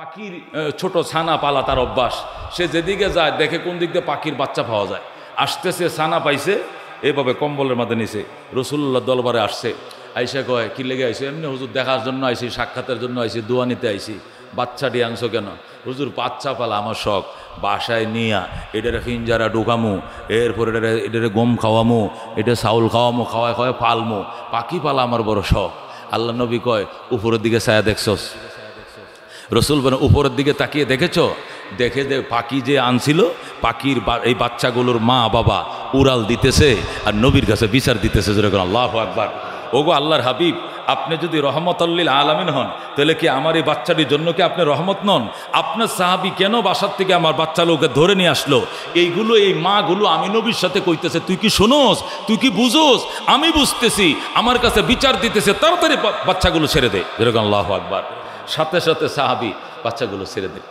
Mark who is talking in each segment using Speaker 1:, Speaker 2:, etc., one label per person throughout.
Speaker 1: পাখির ছোট ছানা পালা তার অভ্যাস সে যেদিকে যায় দেখে কোন দিক দিয়ে পাখির বাচ্চা পাওয়া যায় আসতেছে ছানা পাইছে এভাবে কম্বলের মাঝে নিছে রসুল্লাহ দলবারে আসছে আইসা কয় কি লেগে আইসে এমনি হুজুর দেখার জন্য আইসি সাক্ষাতের জন্য আইসি দোয়া নিতে আইসি বাচ্চাটি আনছো কেন হুজুর বাচ্চা পালা আমার শখ বাসায় নিয়া এটারে ফিঞ্জারা ঢুকামু এরপর এটারে এটারে গম খাওয়ামু এটা চাউল খাওয়ামু খাওয়ায় খাওয়ায় পালমু পাখি পালা আমার বড় শখ আল্লাহ নবী কয় উপরের দিকে ছায়া দেখছস রসুল বলেন উপরের দিকে তাকিয়ে দেখেছ দেখে দে পাখি যে আনছিল পাখির এই বাচ্চাগুলোর মা বাবা উড়াল দিতেছে আর নবীর কাছে বিচার দিতেছে যেরকম আল্লাহ আকবার ওগো আল্লাহর হাবিব আপনি যদি রহমতল্লিল আলামিন হন তাহলে কি আমার এই বাচ্চাটির জন্য কি আপনি রহমত নন আপনার সাহাবি কেন বাসার থেকে আমার বাচ্চা লোকে ধরে নিয়ে আসলো এইগুলো এই মাগুলো আমি নবীর সাথে কইতেছে তুই কি শোনোস তুই কি বুঝোস আমি বুঝতেছি আমার কাছে বিচার দিতেছে তাড়াতাড়ি বাচ্চাগুলো ছেড়ে দেয় যেরকম আল্লাহ আকবার সাথে সাথে সাহাবি বাচ্চাগুলো ছেড়ে দিল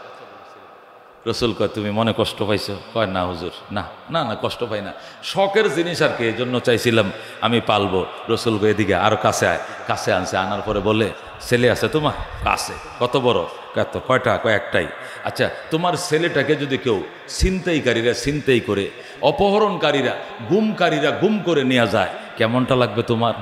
Speaker 1: রসুল কয় তুমি মনে কষ্ট পাইছো কয় না হুজুর না না না কষ্ট পাই না শখের জিনিস আর কি এই জন্য চাইছিলাম আমি পালবো রসুল কয় এদিকে আরও কাছে আয় কাছে আনছে আনার পরে বলে ছেলে আছে তোমার আছে কত বড় কত কয়টা কয়েকটাই আচ্ছা তোমার ছেলেটাকে যদি কেউ ছিনতাইকারীরা ছিনতাই করে অপহরণকারীরা গুমকারীরা গুম করে নেওয়া যায় কেমনটা লাগবে তোমার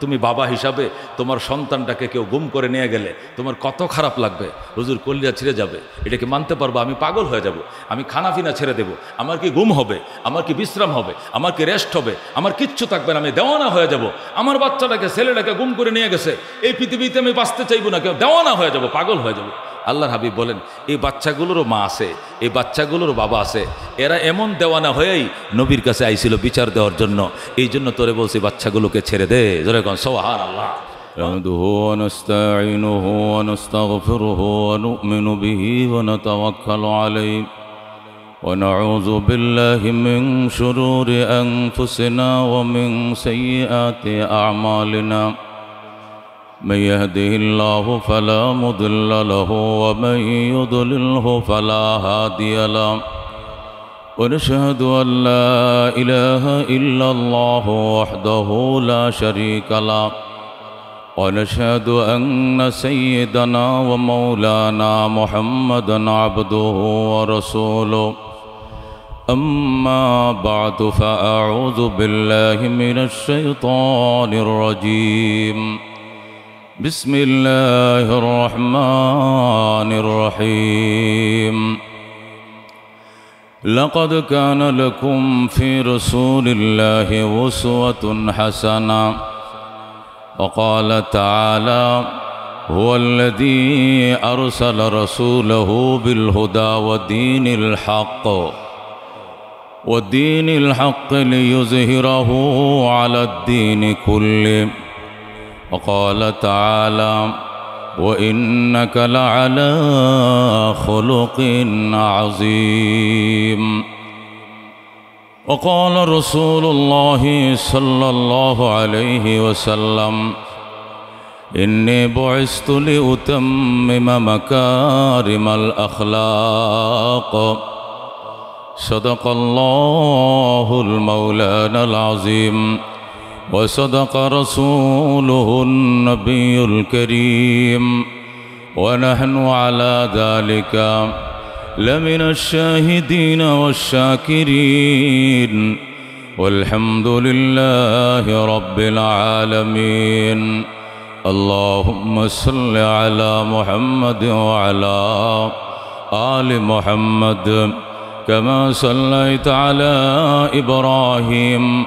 Speaker 1: তুমি বাবা হিসাবে তোমার সন্তানটাকে কেউ গুম করে নিয়ে গেলে তোমার কত খারাপ লাগবে হুজুর কলিরা ছিঁড়ে যাবে এটাকে মানতে পারবো আমি পাগল হয়ে যাব আমি খানাফিনা ছেড়ে দেব আমার কি গুম হবে আমার কি বিশ্রাম হবে আমার কি রেস্ট হবে আমার কিচ্ছু থাকবে না আমি দেওয়ানা হয়ে যাব আমার বাচ্চাটাকে ছেলেটাকে গুম করে নিয়ে গেছে এই পৃথিবীতে আমি বাঁচতে চাইবো না কেউ দেওয়ানা হয়ে যাব পাগল হয়ে যাবো আল্লাহর হাবিব বলেন এই বাচ্চাগুলোরও মা আছে এই বাচ্চাগুলোর বাবা আছে এরা এমন দেওয়ানা হয়েই নবীর কাছে আইছিল বিচার দেওয়ার জন্য এই জন্য তোরে বলছি বাচ্চাগুলোকে ছেড়ে দে যেরকম সোহার আল্লাহ نحمده ونستعينه ونستغفره ونؤمن به ونتوكل عليه ونعوذ بالله من شرور أنفسنا ومن سيئات أعمالنا من يهده الله فلا مضل له ومن يضلله فلا هادي له ونشهد أن لا إله إلا الله وحده لا شريك له ونشهد أن سيدنا ومولانا محمدا عبده ورسوله أما بعد فأعوذ بالله من الشيطان الرجيم بسم الله الرحمن الرحيم لقد كان لكم في رسول الله أسوة حسنة وقال تعالى هو الذي أرسل رسوله بالهدى ودين الحق والدين الحق ليظهره على الدين كله وقال تعالى وإنك لعلى خلق عظيم وقال رسول الله صلى الله عليه وسلم إني بعثت لأتمم مكارم الأخلاق صدق الله المولانا العظيم وصدق رسوله النبي الكريم ونحن على ذلك لمن الشاهدين والشاكرين والحمد لله رب العالمين اللهم صل على محمد وعلى آل محمد كما صليت على إبراهيم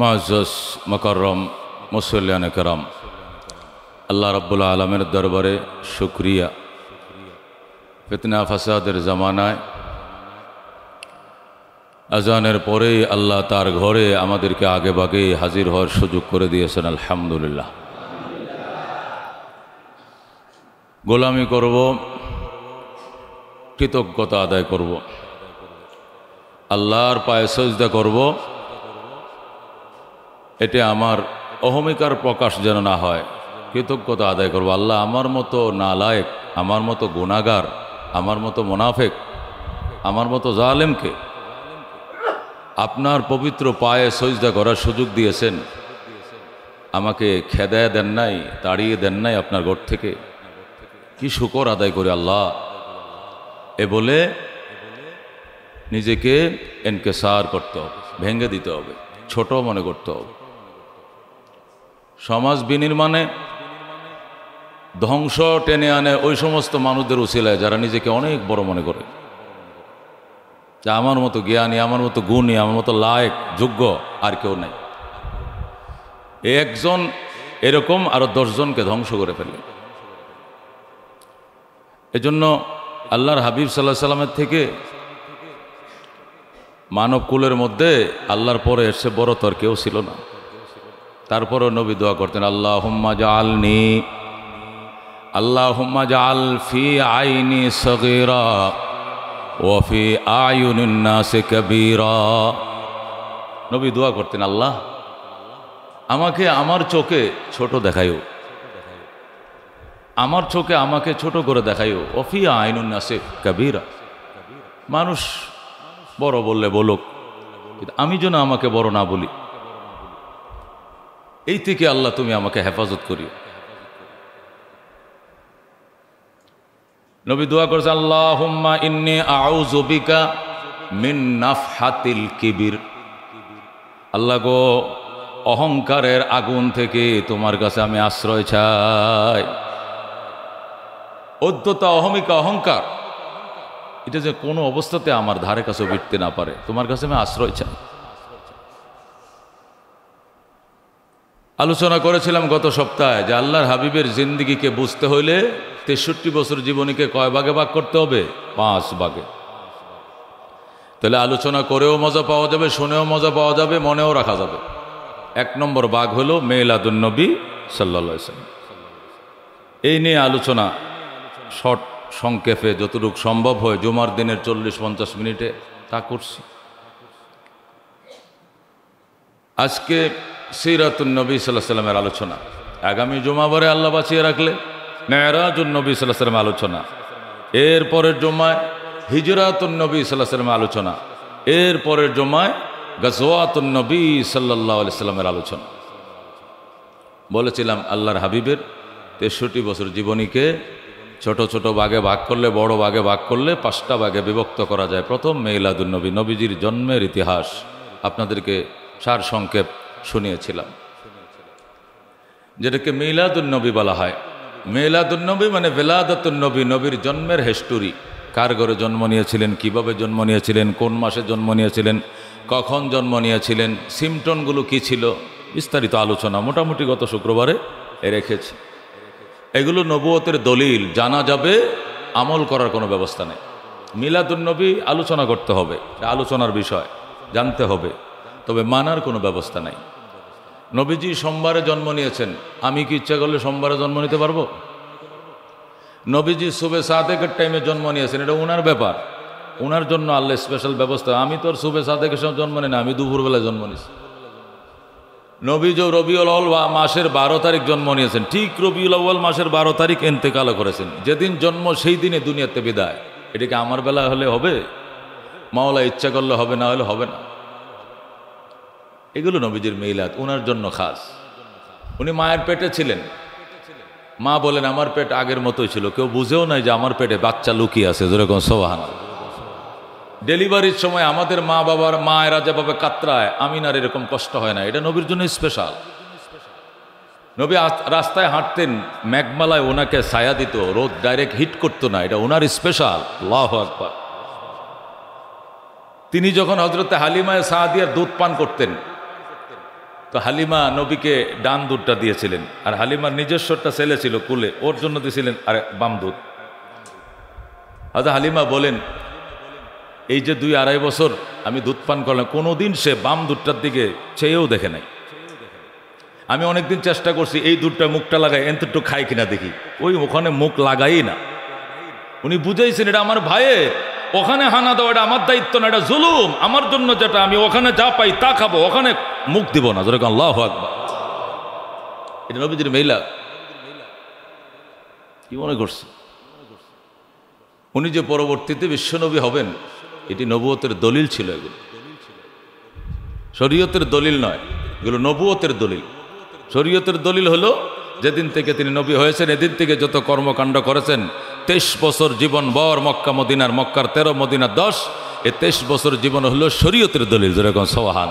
Speaker 1: মজস মকরম মুসল্লান করম আল্লাহ রব্বুল আলমের দরবারে শুক্রিয়া ফিতনা ফাসাদের জামানায় আজানের পরে আল্লাহ তার ঘরে আমাদেরকে আগে বাগে হাজির হওয়ার সুযোগ করে দিয়েছেন আলহামদুলিল্লাহ গোলামি করব কৃতজ্ঞতা আদায় করব আল্লাহর পায়ে সজদা করব এটা আমার অহমিকার প্রকাশ যেন না হয় কৃতজ্ঞতা আদায় করবো আল্লাহ আমার মতো নালায়ক আমার মতো গুণাগার আমার মতো মোনাফেক আমার মতো জালেমকে আপনার পবিত্র পায়ে সজদা করার সুযোগ দিয়েছেন আমাকে খেদায় দেন নাই তাড়িয়ে দেন নাই আপনার ঘর থেকে কি শুকর আদায় করে আল্লাহ এ বলে নিজেকে এনকে সার করতে হবে ভেঙে দিতে হবে ছোট মনে করতে হবে সমাজ বিনির্মাণে ধ্বংস টেনে আনে ওই সমস্ত মানুষদের উচিলায় যারা নিজেকে অনেক বড় মনে করে যে আমার মতো জ্ঞানী আমার মতো গুণী আমার মতো লায়ক যোগ্য আর কেউ নেই একজন এরকম আরও দশজনকে ধ্বংস করে ফেলে এজন্য আল্লাহর হাবিব সাল্লাহ সাল্লামের থেকে মানবকুলের মধ্যে আল্লাহর পরে এসে বড় তর কেউ ছিল না তারপরও নবী দোয়া করতেন আল্লাহ হুম্মা জালনি আল্লাহ হুম্মা জাল ফি আইনি সগিরা ওফি আয়ুনাসে কবিরা নবী দোয়া করতেন আল্লাহ আমাকে আমার চোখে ছোট দেখায়ও আমার চোখে আমাকে ছোট করে দেখায়ও অফিয়া আইনুন্নাসে কবিরা মানুষ বড় বললে বলুক আমি যেন আমাকে বড় না বলি এই থেকে আল্লাহ তুমি আমাকে হেফাজত করিও নবী দোয়া করছে আল্লাহ হুম্মা ইন্নি আউজবিকা মিন নাফহাতিল কিবির আল্লাহ গো অহংকারের আগুন থেকে তোমার কাছে আমি আশ্রয় চাই অদ্যতা অহমিকা অহংকার এটা যে কোনো অবস্থাতে আমার ধারে কাছে উঠতে না পারে তোমার কাছে আমি আশ্রয় চাই আলোচনা করেছিলাম গত সপ্তাহে যে আল্লাহর হাবিবের জিন্দগিকে বুঝতে হইলে তেষট্টি বছর জীবনীকে কয় ভাগে ভাগ করতে হবে পাঁচ ভাগে তাহলে আলোচনা করেও মজা পাওয়া যাবে শুনেও মজা পাওয়া যাবে মনেও রাখা যাবে এক নম্বর বাঘ হলো মেলাদুলনবী সাল্লাম এই নিয়ে আলোচনা শর্ট সংক্ষেপে যতটুক সম্ভব হয় জুমার দিনের চল্লিশ পঞ্চাশ মিনিটে তা করছি আজকে সিরাতুল নবী সাল্লাহ সাল্লামের আলোচনা আগামী জুমাবারে আল্লাহ বাঁচিয়ে রাখলে মেয়রাজুল নবী সাল্লাহ সাল্লামের আলোচনা এর পরের জমায় হিজরাতুল নবী সাল্লাহ সাল্লামের আলোচনা এর পরের জমায় গজওয়াতুল নবী সাল্লাহ সাল্লামের আলোচনা বলেছিলাম আল্লাহর হাবিবের তেষট্টি বছর জীবনীকে ছোট ছোট ভাগে ভাগ করলে বড় বাগে ভাগ করলে পাঁচটা ভাগে বিভক্ত করা যায় প্রথম মেইলাদুল নবী নবীজির জন্মের ইতিহাস আপনাদেরকে সার সংক্ষেপ শুনিয়েছিলাম যেটাকে মিলাদুন্নবী বলা হয় মেলাদুলনবী মানে ভেলাদাতুলনবী নবীর জন্মের হেস্টুরি কার ঘরে জন্ম নিয়েছিলেন কিভাবে জন্ম নিয়েছিলেন কোন মাসে জন্ম নিয়েছিলেন কখন জন্ম নিয়েছিলেন সিমটনগুলো কি ছিল বিস্তারিত আলোচনা মোটামুটি গত শুক্রবারে রেখেছি এগুলো নবুয়তের দলিল জানা যাবে আমল করার কোনো ব্যবস্থা নেই মিলাদুলনবী আলোচনা করতে হবে আলোচনার বিষয় জানতে হবে তবে মানার কোনো ব্যবস্থা নাই নবীজি সোমবারে জন্ম নিয়েছেন আমি কি ইচ্ছা করলে সোমবারে জন্ম নিতে পারবো নবীজি সুবে সাদেকের টাইমে জন্ম নিয়েছেন এটা ওনার ব্যাপার ওনার জন্য আল্লাহ স্পেশাল ব্যবস্থা আমি তোর সুবে সাদেকের সব জন্ম নিই না আমি দুপুরবেলায় জন্ম নিয়েছি নবীজ রবিউল বা মাসের বারো তারিখ জন্ম নিয়েছেন ঠিক রবিউল আউ্ল মাসের বারো তারিখ এনতেকালও করেছেন যেদিন জন্ম সেই দিনে দুনিয়াতে বিদায় এটাকে আমার বেলা হলে হবে মাওলা ইচ্ছা করলে হবে না হলে হবে না এগুলো নবীজির মেইলাদ ওনার জন্য খাস উনি মায়ের পেটে ছিলেন মা বলেন আমার পেট আগের মতোই ছিল কেউ বুঝেও নাই যে আমার পেটে বাচ্চা লুকিয়ে আছে যেরকম সোহান ডেলিভারির সময় আমাদের মা বাবার মায়েরা যেভাবে কাতরায় আমিনার এরকম কষ্ট হয় না এটা নবীর জন্য স্পেশাল নবী রাস্তায় হাঁটতেন ম্যাগমালায় ওনাকে ছায়া দিত রোদ ডাইরেক্ট হিট করতো না এটা ওনার স্পেশাল লাহ আকবর তিনি যখন হজরতে হালিমায় সাহাদিয়ার দুধ পান করতেন তো হালিমা নবীকে ডান দুধটা দিয়েছিলেন আর হালিমার নিজস্বটা ছেলে ছিল কুলে ওর জন্য দিয়েছিলেন আর বাম দুধ হাজা আচ্ছা, হালিমা বলেন এই যে দুই আড়াই বছর আমি দুধ পান করলাম কোনো দিন সে বাম দুধটার দিকে চেয়েও দেখে নাই আমি অনেকদিন চেষ্টা করছি এই দুধটা মুখটা লাগাই এন্তটু খাই কিনা দেখি ওই ওখানে মুখ লাগাই না উনি বুঝেইছেন এটা আমার ভাইয়ের ওখানে হানা দেওয়াটা এটা আমার দায়িত্ব না এটা জুলুম আমার জন্য যেটা আমি ওখানে যা পাই তা খাবো ওখানে মুখ দিব না যেরকম আল্লাহ আকবর এটা নবীদের মেলা কি মনে করছে উনি যে পরবর্তীতে বিশ্বনবী হবেন এটি নবুয়তের দলিল ছিল এগুলো শরীয়তের দলিল নয় এগুলো নবুয়তের দলিল শরীয়তের দলিল হলো যেদিন থেকে তিনি নবী হয়েছেন এদিন থেকে যত কর্মকাণ্ড করেছেন তেইশ বছর জীবন বর মক্কা মদিনার মক্কার তেরো মদিনা দশ এ তেইশ বছর জীবন হলো শরীয়তের দলিল যেরকম সোহান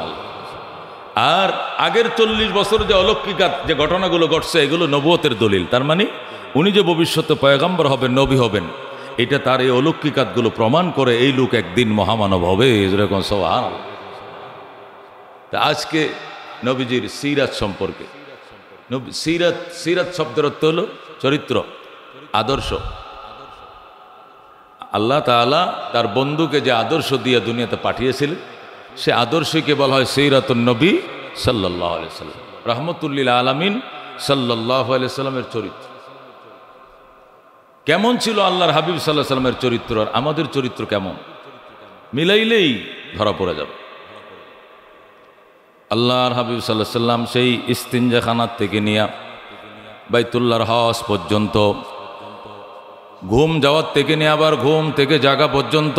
Speaker 1: আর আগের চল্লিশ বছর যে অলৌকিকাত যে ঘটনাগুলো ঘটছে এগুলো নবুয়তের দলিল তার মানে উনি যে ভবিষ্যতে পয়গাম্বর হবেন নবী হবেন এটা তার এই অলৌকিকাতগুলো প্রমাণ করে এই লোক একদিন মহামানব হবে যেরকম সোহান তা আজকে নবীজির সিরাজ সম্পর্কে সিরাত সিরাত শব্দের অর্থ হলো চরিত্র আদর্শ আল্লাহ তালা তার বন্ধুকে যে আদর্শ দিয়ে দুনিয়াতে পাঠিয়েছিলেন সে আদর্শকে বলা হয় সৈরাতুল নবী সাল্লাহ আলিয়াল্লাম রহমতুল্লিল আলমিন সাল্লাহ সাল্লামের চরিত্র কেমন ছিল আল্লাহর হাবিব সাল্লাহ সাল্লামের চরিত্র আর আমাদের চরিত্র কেমন মিলাইলেই ধরা পড়ে যাবে আল্লাহর হাবিব সাল্লাহ সাল্লাম সেই ইস্তিনজাখানার থেকে নিয়ে বাইতুল্লাহর হস পর্যন্ত ঘুম যাওয়ার থেকে নিয়ে আবার ঘুম থেকে জাগা পর্যন্ত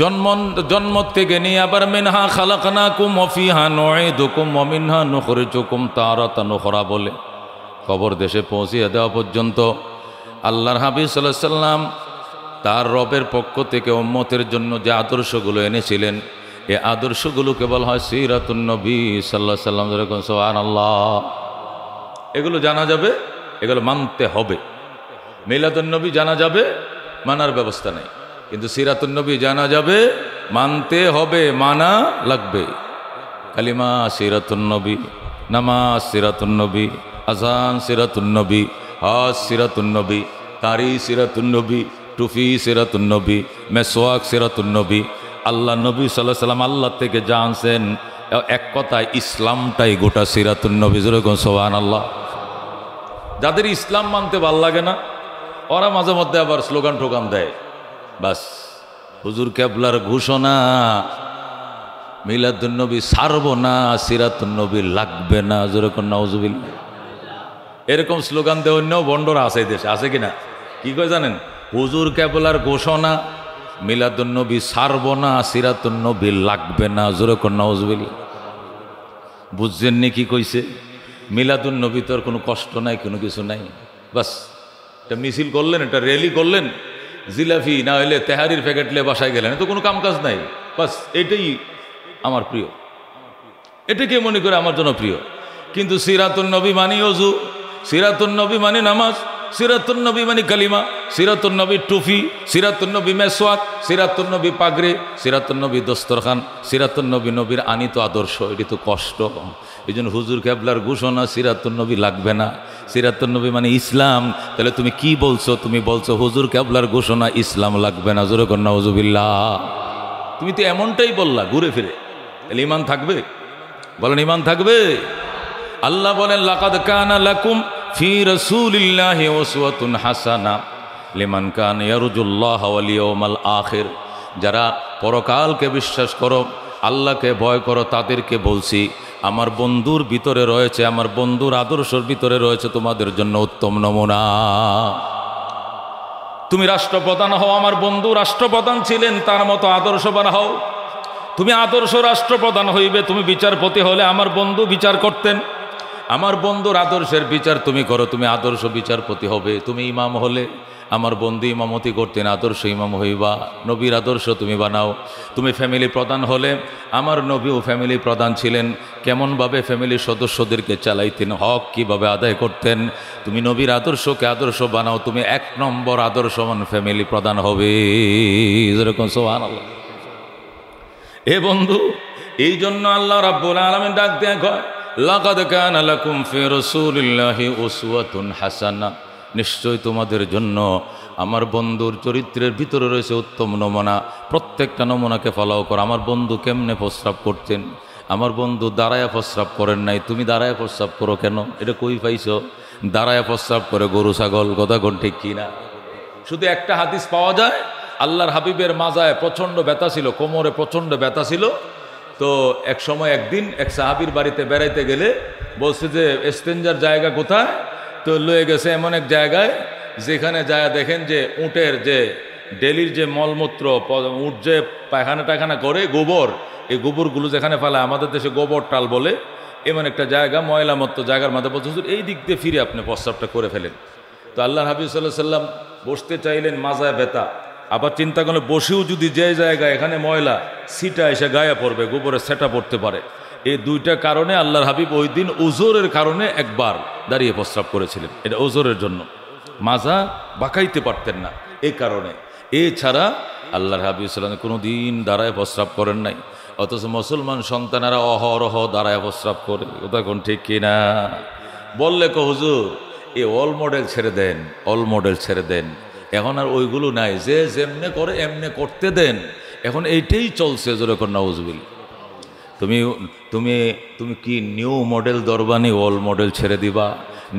Speaker 1: জন্ম জন্ম থেকে নিয়ে আবার মিনহা খালাকানা কুম অফিহা নয় দুকুম অমিনহা নখরে চুকুম তারা তা নখরা বলে খবর দেশে পৌঁছিয়ে দেওয়া পর্যন্ত আল্লাহর হাবিব সাল্লাহ সাল্লাম তার রবের পক্ষ থেকে ওম্মতের জন্য যে আদর্শগুলো এনেছিলেন এ আদর্শগুলো কেবল হয় সিরাতবী সাল্লাহ সাল্লাম যেরকম সোহান আল্লাহ এগুলো জানা যাবে এগুলো মানতে হবে মিলাতুন্নবী জানা যাবে মানার ব্যবস্থা নেই কিন্তু সিরাতুন্নবী জানা যাবে মানতে হবে মানা লাগবে কালিমা সিরাতুন্নবী নামাজ সিরাতুন্নবী আজান সিরাতুন্নবী হজ সিরাতুন্নবী তারি সিরাতুন্নবী টুফি সিরাতুন্নবী মেসোয়াক সিরাতুন্নবী আল্লাহ নবী সাল্লাহ সাল্লাম আল্লাহ থেকে জানছেন এক কথায় ইসলামটাই গোটা সিরাতুন্নবী যেরকম সোহান আল্লাহ যাদের ইসলাম মানতে ভাল লাগে না ওরা মাঝে মধ্যে আবার স্লোগান ঠোকান দেয় বাস হুজুর ক্যাবলার ঘোষণা মিলাদুন্নবী সারব না সিরাতুন্নবী লাগবে না যেরকম এরকম স্লোগান দেয় অন্য বন্ডর আছে দেশে আছে কিনা কি করে জানেন হুজুর ক্যাবলার ঘোষণা মিলাদুন্নবী সারব না সিরাতুন্নবী লাগবে না যেরকম নজুবিল বুঝছেন নি কি কইছে মিলাদুন্নবী তোর কোনো কষ্ট নাই কোনো কিছু নাই বাস এটা মিছিল করলেন এটা র্যালি করলেন জিলাফি না হলে তেহারির প্যাকেট নিয়ে বাসায় গেলেন তো কোনো কামকাজ নাই বাস এটাই আমার প্রিয় এটাকে মনে করে আমার জন্য প্রিয় কিন্তু সিরাতুল নবী মানি অজু সিরাতুল নবী মানি নামাজ সিরাতুন্নবী মানে কালিমা সিরাতুন্নবী টুফি সিরাতুন্নবী মেসোয়াক সিরাতুন্নবী পাগরে সিরাতুন্নবী দোস্তরখান সিরাতুন্নবী নবীর আনিত আদর্শ এটি তো কষ্ট এই জন্য হুজুর ক্যাবলার ঘোষণা সিরাতুন্নবী লাগবে না সিরাতুন্নবী মানে ইসলাম তাহলে তুমি কি বলছো তুমি বলছো হুজুর ক্যাবলার ঘোষণা ইসলাম লাগবে না জোরে কন্যা হজুবিল্লা তুমি তো এমনটাই বললা ঘুরে ফিরে তাহলে ইমান থাকবে বলেন ইমান থাকবে আল্লাহ বলেন লাকাদ কানা লাকুম ফি রসুলিল্লাহ ওসুয়াতুন হাসানা লিমান কান ইয়ারুজুল্লাহ আলিয়মাল আখের যারা পরকালকে বিশ্বাস করো আল্লাহকে ভয় করো তাদেরকে বলছি আমার বন্ধুর ভিতরে রয়েছে আমার বন্ধুর আদর্শর ভিতরে রয়েছে তোমাদের জন্য উত্তম নমুনা তুমি রাষ্ট্রপ্রধান হও আমার বন্ধু রাষ্ট্রপ্রধান ছিলেন তার মতো আদর্শ বানা হও তুমি আদর্শ রাষ্ট্রপ্রধান হইবে তুমি বিচারপতি হলে আমার বন্ধু বিচার করতেন আমার বন্ধুর আদর্শের বিচার তুমি করো তুমি আদর্শ বিচারপতি হবে তুমি ইমাম হলে আমার বন্ধু ইমামতি করতেন আদর্শ ইমাম হইবা নবীর আদর্শ তুমি বানাও তুমি ফ্যামিলি প্রধান হলে আমার নবীও ফ্যামিলি প্রধান ছিলেন কেমনভাবে ফ্যামিলির সদস্যদেরকে চালাইতেন হক কিভাবে আদায় করতেন তুমি নবীর আদর্শকে আদর্শ বানাও তুমি এক নম্বর আদর্শমান ফ্যামিলি প্রধান হবে যেরকম সোহান এ বন্ধু এই জন্য আল্লাহ রাব্বুল আলমের ডাক দেয় হয় লাকাদ কান আলাকুম ফি রসুলিল্লাহি উসওয়াতুন হাসানা নিশ্চয় তোমাদের জন্য আমার বন্ধুর চরিত্রের ভিতরে রয়েছে উত্তম নমুনা প্রত্যেকটা নমুনাকে ফলো করো আমার বন্ধু কেমনে প্রস্রাব করতেন আমার বন্ধু দাঁড়ায়া প্রস্রাব করেন নাই তুমি দাঁড়ায় প্রস্রাব করো কেন এটা কই পাইছো দাঁড়ায়া প্রস্রাব করে গরু ছাগল কথা কোন ঠিক কিনা শুধু একটা হাদিস পাওয়া যায় আল্লাহর হাবিবের মাজায় প্রচণ্ড ব্যথা ছিল কোমরে প্রচণ্ড ব্যথা ছিল তো এক সময় একদিন এক সাহাবির বাড়িতে বেড়াইতে গেলে বলছে যে স্টেঞ্জার জায়গা কোথায় তো লয়ে গেছে এমন এক জায়গায় যেখানে যায় দেখেন যে উঁটের যে ডেলির যে মলমূত্র উঁট যে পায়খানা টাখানা করে গোবর এই গোবরগুলো যেখানে ফেলে আমাদের দেশে গোবর টাল বলে এমন একটা জায়গা মত জায়গার মাথা বলছে এই দিক দিয়ে ফিরে আপনি প্রস্তাবটা করে ফেলেন তো আল্লাহ হাবিজ সাল্লাহ সাল্লাম বসতে চাইলেন মাজায় বেতা আবার চিন্তা করলে বসেও যদি যে জায়গায় এখানে ময়লা সিটা এসে গায়ে পড়বে গোবরে সেটা পড়তে পারে এই দুইটা কারণে আল্লাহর হাবিব ওই দিন ওজোরের কারণে একবার দাঁড়িয়ে প্রস্রাব করেছিলেন এটা ওজোরের জন্য মাজা বাঁকাইতে পারতেন না এ কারণে এছাড়া আল্লাহর হাবিব ইসলাম কোনো দিন দাঁড়ায় প্রস্রাব করেন নাই অথচ মুসলমান সন্তানেরা অহরহ দাঁড়ায় প্রস্রাব করে ওটা কোন ঠিক কিনা বললে কো হুজুর এ অল মডেল ছেড়ে দেন অল মডেল ছেড়ে দেন এখন আর ওইগুলো নাই যে যেমনে করে এমনে করতে দেন এখন এইটাই চলছে যেরকম নওয়াজবিল তুমি তুমি তুমি কি নিউ মডেল দরবানি ওল্ড মডেল ছেড়ে দিবা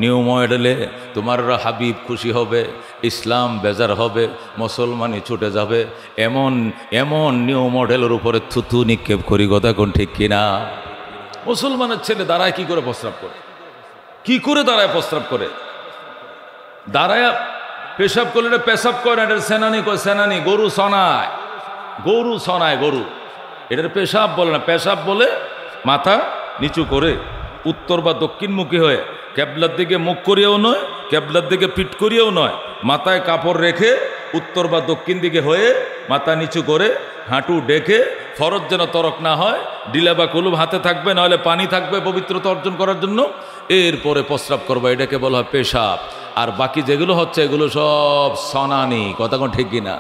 Speaker 1: নিউ মডেলে তোমার হাবিব খুশি হবে ইসলাম বেজার হবে মুসলমানই ছুটে যাবে এমন এমন নিউ মডেলের উপরে থুতু নিক্ষেপ করি কথা কোন ঠিক কিনা মুসলমানের ছেলে দাঁড়ায় কি করে প্রস্রাব করে কি করে দাঁড়ায় প্রস্রাব করে দাঁড়ায় পেশাব করলে এটা পেশাব করে না এটা সেনানি কয় সেনানি গরু সনায় গরু সনায় গরু এটার পেশাব বলে না পেশাব বলে মাথা নিচু করে উত্তর বা দক্ষিণমুখী হয়ে ক্যাবলার দিকে মুখ করিয়েও নয় ক্যাবলার দিকে পিট করিয়েও নয় মাথায় কাপড় রেখে উত্তর বা দক্ষিণ দিকে হয়ে মাথা নিচু করে হাঁটু ডেকে ফরজ যেন তরক না হয় ডিলা বা কুলুব হাতে থাকবে নাহলে পানি থাকবে পবিত্রতা অর্জন করার জন্য এরপরে প্রস্রাব করবো এটাকে বলা হয় পেশাব আর বাকি যেগুলো হচ্ছে এগুলো সব সনানি কথা কোন ঠিক না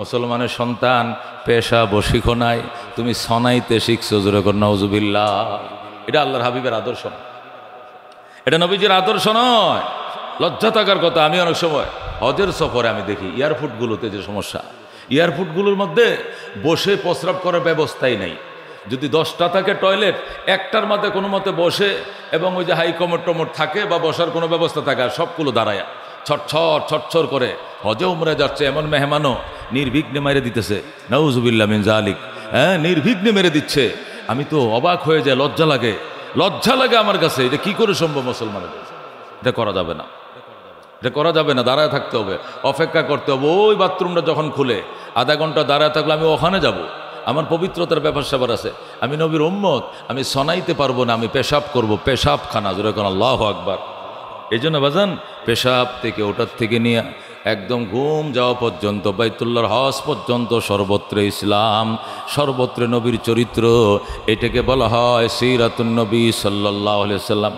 Speaker 1: মুসলমানের সন্তান পেশা বসিখো নাই তুমি সনাইতে শিখছো জোরে কর নজুবিল্লা এটা আল্লাহর হাবিবের আদর্শ এটা নবীজির আদর্শ নয় লজ্জা থাকার কথা আমি অনেক সময় হজের সফরে আমি দেখি এয়ারপোর্টগুলোতে যে সমস্যা এয়ারপোর্টগুলোর মধ্যে বসে প্রস্রাব করার ব্যবস্থাই নেই যদি দশটা থাকে টয়লেট একটার মধ্যে কোনো মতে বসে এবং ওই যে হাই কমর টমর থাকে বা বসার কোনো ব্যবস্থা থাকে আর সবগুলো দাঁড়ায় ছটছর ছটছর করে হজে উমরে যাচ্ছে এমন মেহমানও নির্বিঘ্নে মেরে দিতেছে নউজুবিল্লা মিন জালিক হ্যাঁ নির্বিঘ্নে মেরে দিচ্ছে আমি তো অবাক হয়ে যায় লজ্জা লাগে লজ্জা লাগে আমার কাছে এটা কি করে সম্ভব মুসলমানের কাছে এটা করা যাবে না এটা করা যাবে না দাঁড়ায় থাকতে হবে অপেক্ষা করতে হবে ওই বাথরুমটা যখন খুলে আধা ঘন্টা দাঁড়ায় থাকলে আমি ওখানে যাব। আমার পবিত্রতার ব্যাপার স্যাপার আছে আমি নবীর উম্মত আমি সনাইতে পারবো না আমি পেশাব করব পেশাব খানা যেরকম আল্লাহ আকবার এই জন্য বাজান পেশাব থেকে ওটার থেকে নিয়ে একদম ঘুম যাওয়া পর্যন্ত বাইতুল্লার হস পর্যন্ত সর্বত্রে ইসলাম সর্বত্র নবীর চরিত্র এটাকে বলা হয় সিরাতুল নবী সাল্লাহ সাল্লাম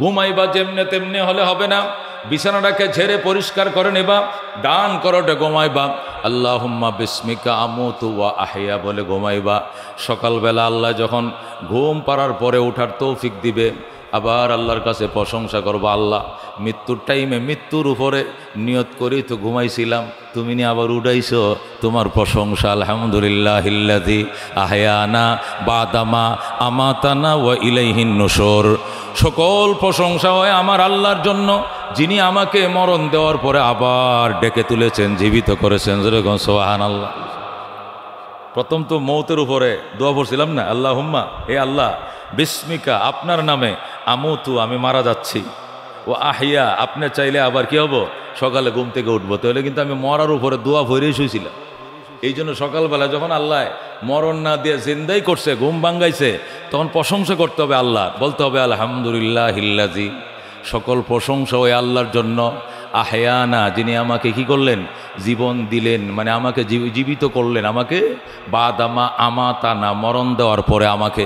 Speaker 1: ঘুমাইবা যেমনে তেমনি হলে হবে না বিছানাটাকে ঝেড়ে পরিষ্কার করে নেবা ডান করোটা গোমাইবা আল্লাহম্মা বিস্মিকা আমতু ওয়া আহিয়া বলে গোমাইবা সকালবেলা আল্লাহ যখন ঘুম পাড়ার পরে ওঠার তৌফিক দিবে আবার আল্লাহর কাছে প্রশংসা করবো আল্লাহ মৃত্যুর টাইমে মৃত্যুর উপরে নিয়ত করি তো ঘুমাইছিলাম তুমি নিয়ে আবার উডাইছ তোমার প্রশংসা আলহামদুলিল্লাহ হিল্লাদি আহেয়ানা বাদামা আমাতানা ও ইলাইহিন নসর সকল প্রশংসা হয় আমার আল্লাহর জন্য যিনি আমাকে মরণ দেওয়ার পরে আবার ডেকে তুলেছেন জীবিত করেছেন যেরকম সোহান আল্লাহ প্রথম তো মৌতের উপরে দোয়া পড়ছিলাম না আল্লাহ হুম্মা হে আল্লাহ বিস্মিকা আপনার নামে আমতু আমি মারা যাচ্ছি ও আহিয়া আপনি চাইলে আবার কি হবো সকালে ঘুম থেকে উঠবো তাহলে কিন্তু আমি মরার উপরে দোয়া ভরেই শুয়েছিলাম এই জন্য সকালবেলা যখন আল্লাহ মরণ না দিয়ে জিন্দাই করছে ঘুম ভাঙ্গাইছে তখন প্রশংসা করতে হবে আল্লাহ বলতে হবে আলহামদুলিল্লাহ হিল্লাজি সকল প্রশংসা ওই আল্লাহর জন্য আহেয়ানা যিনি আমাকে কি করলেন জীবন দিলেন মানে আমাকে জীবিত করলেন আমাকে বাদামা আমাতানা মরণ দেওয়ার পরে আমাকে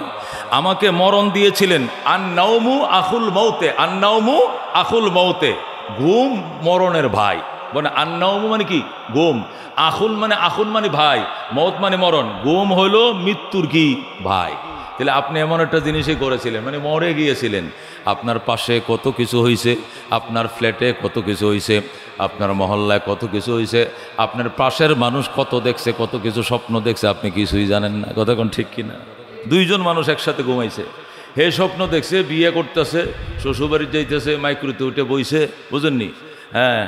Speaker 1: আমাকে মরণ দিয়েছিলেন আন্নাউমু আখুল মৌতে আন্নাউমু আখুল মৌতে ঘুম মরণের ভাই মানে আন্নাউমু মানে কি ঘুম আখুল মানে আখুল মানে ভাই মৌত মানে মরণ ঘুম হইল মৃত্যুর কি ভাই তাহলে আপনি এমন একটা জিনিসই করেছিলেন মানে মরে গিয়েছিলেন আপনার পাশে কত কিছু হয়েছে আপনার ফ্ল্যাটে কত কিছু হয়েছে আপনার মহল্লায় কত কিছু হয়েছে আপনার পাশের মানুষ কত দেখছে কত কিছু স্বপ্ন দেখছে আপনি কিছুই জানেন না কতক্ষণ ঠিক কিনা দুইজন মানুষ একসাথে ঘুমাইছে হে স্বপ্ন দেখছে বিয়ে করতেছে শ্বশুরবাড়ি যাইতেছে মাইক্রোতে উঠে বইছে বুঝেননি হ্যাঁ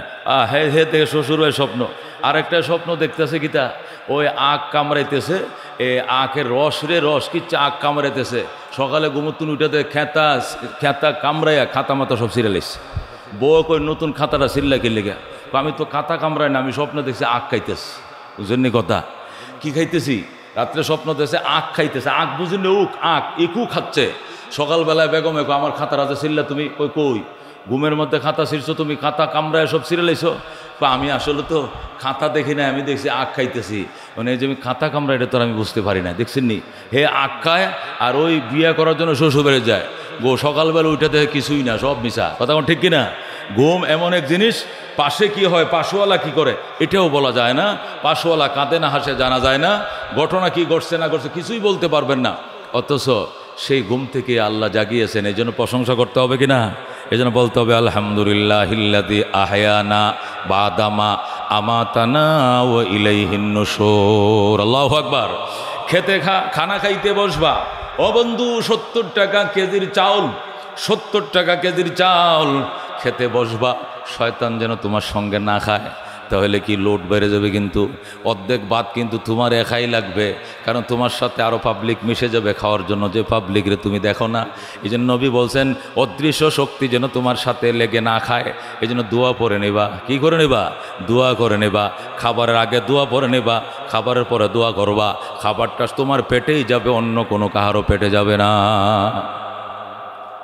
Speaker 1: হে হে দেখে শ্বশুরবাড়ির স্বপ্ন আরেকটা স্বপ্ন দেখতেছে গীতা ওই আখ কামড়াইতেছে এ আখের রস রে রস কিচ্ছে আখ কামড়াইতেছে সকালে গোমতুন উঠাতে খেতা খেতা কামড়াইয়া খাতা মাতা সব সিরালাইছে বউ কই নতুন খাতাটা সিল্লা কিল্লিগা আমি তো খাতা কামড়াই না আমি স্বপ্ন দেখছি আখ খাইতেছি বুঝলেন কথা কি খাইতেছি রাত্রে স্বপ্ন দেখছে আখ খাইতেছে আখ বুঝি উক আখ একু খাচ্ছে সকালবেলায় বেগম এক আমার খাতা রাজা সিরলা তুমি কই কই ঘুমের মধ্যে খাতা ছিঁড়ছো তুমি খাতা কামড়ায় সব সিরে লাইছো আমি আসলে তো খাতা দেখি না আমি দেখছি আখ খাইতেছি মানে যে আমি খাতা কামড়া এটা তো আমি বুঝতে পারি না দেখছেন নি হে আখ খায় আর ওই বিয়ে করার জন্য শ্বশুর বেড়ে যায় গো সকালবেলা ওইটাতে কিছুই না সব মিশা কথা আমার ঠিক কিনা ঘুম এমন এক জিনিস পাশে কি হয় পাশওয়ালা কি করে এটাও বলা যায় না পাশওয়ালা কাঁদে না হাসে জানা যায় না ঘটনা কি ঘটছে না ঘটছে কিছুই বলতে পারবেন না অথচ সেই ঘুম থেকে আল্লাহ জাগিয়েছেন এই জন্য প্রশংসা করতে হবে কি না এই জন্য বলতে হবে আলহামদুলিল্লাহ হিল্লাদি আহায়ানা বাদামা আমাতানা ও ইলাইহিন্ন সোর আল্লাহ আকবার খেতে খা খানা খাইতে বসবা ও বন্ধু সত্তর টাকা কেজির চাউল সত্তর টাকা কেজির চাউল খেতে বসবা শয়তান যেন তোমার সঙ্গে না খায় তাহলে কি লোড বেড়ে যাবে কিন্তু অর্ধেক বাদ কিন্তু তোমার একাই লাগবে কারণ তোমার সাথে আরও পাবলিক মিশে যাবে খাওয়ার জন্য যে পাবলিকরে তুমি দেখো না এই জন্য নবী বলছেন অদৃশ্য শক্তি যেন তোমার সাথে লেগে না খায় এই জন্য দোয়া পরে নেবা কি করে নেবা দোয়া করে নেবা খাবারের আগে দোয়া পরে নেবা খাবারের পরে দোয়া করবা খাবারটা তোমার পেটেই যাবে অন্য কোনো কাহারও পেটে যাবে না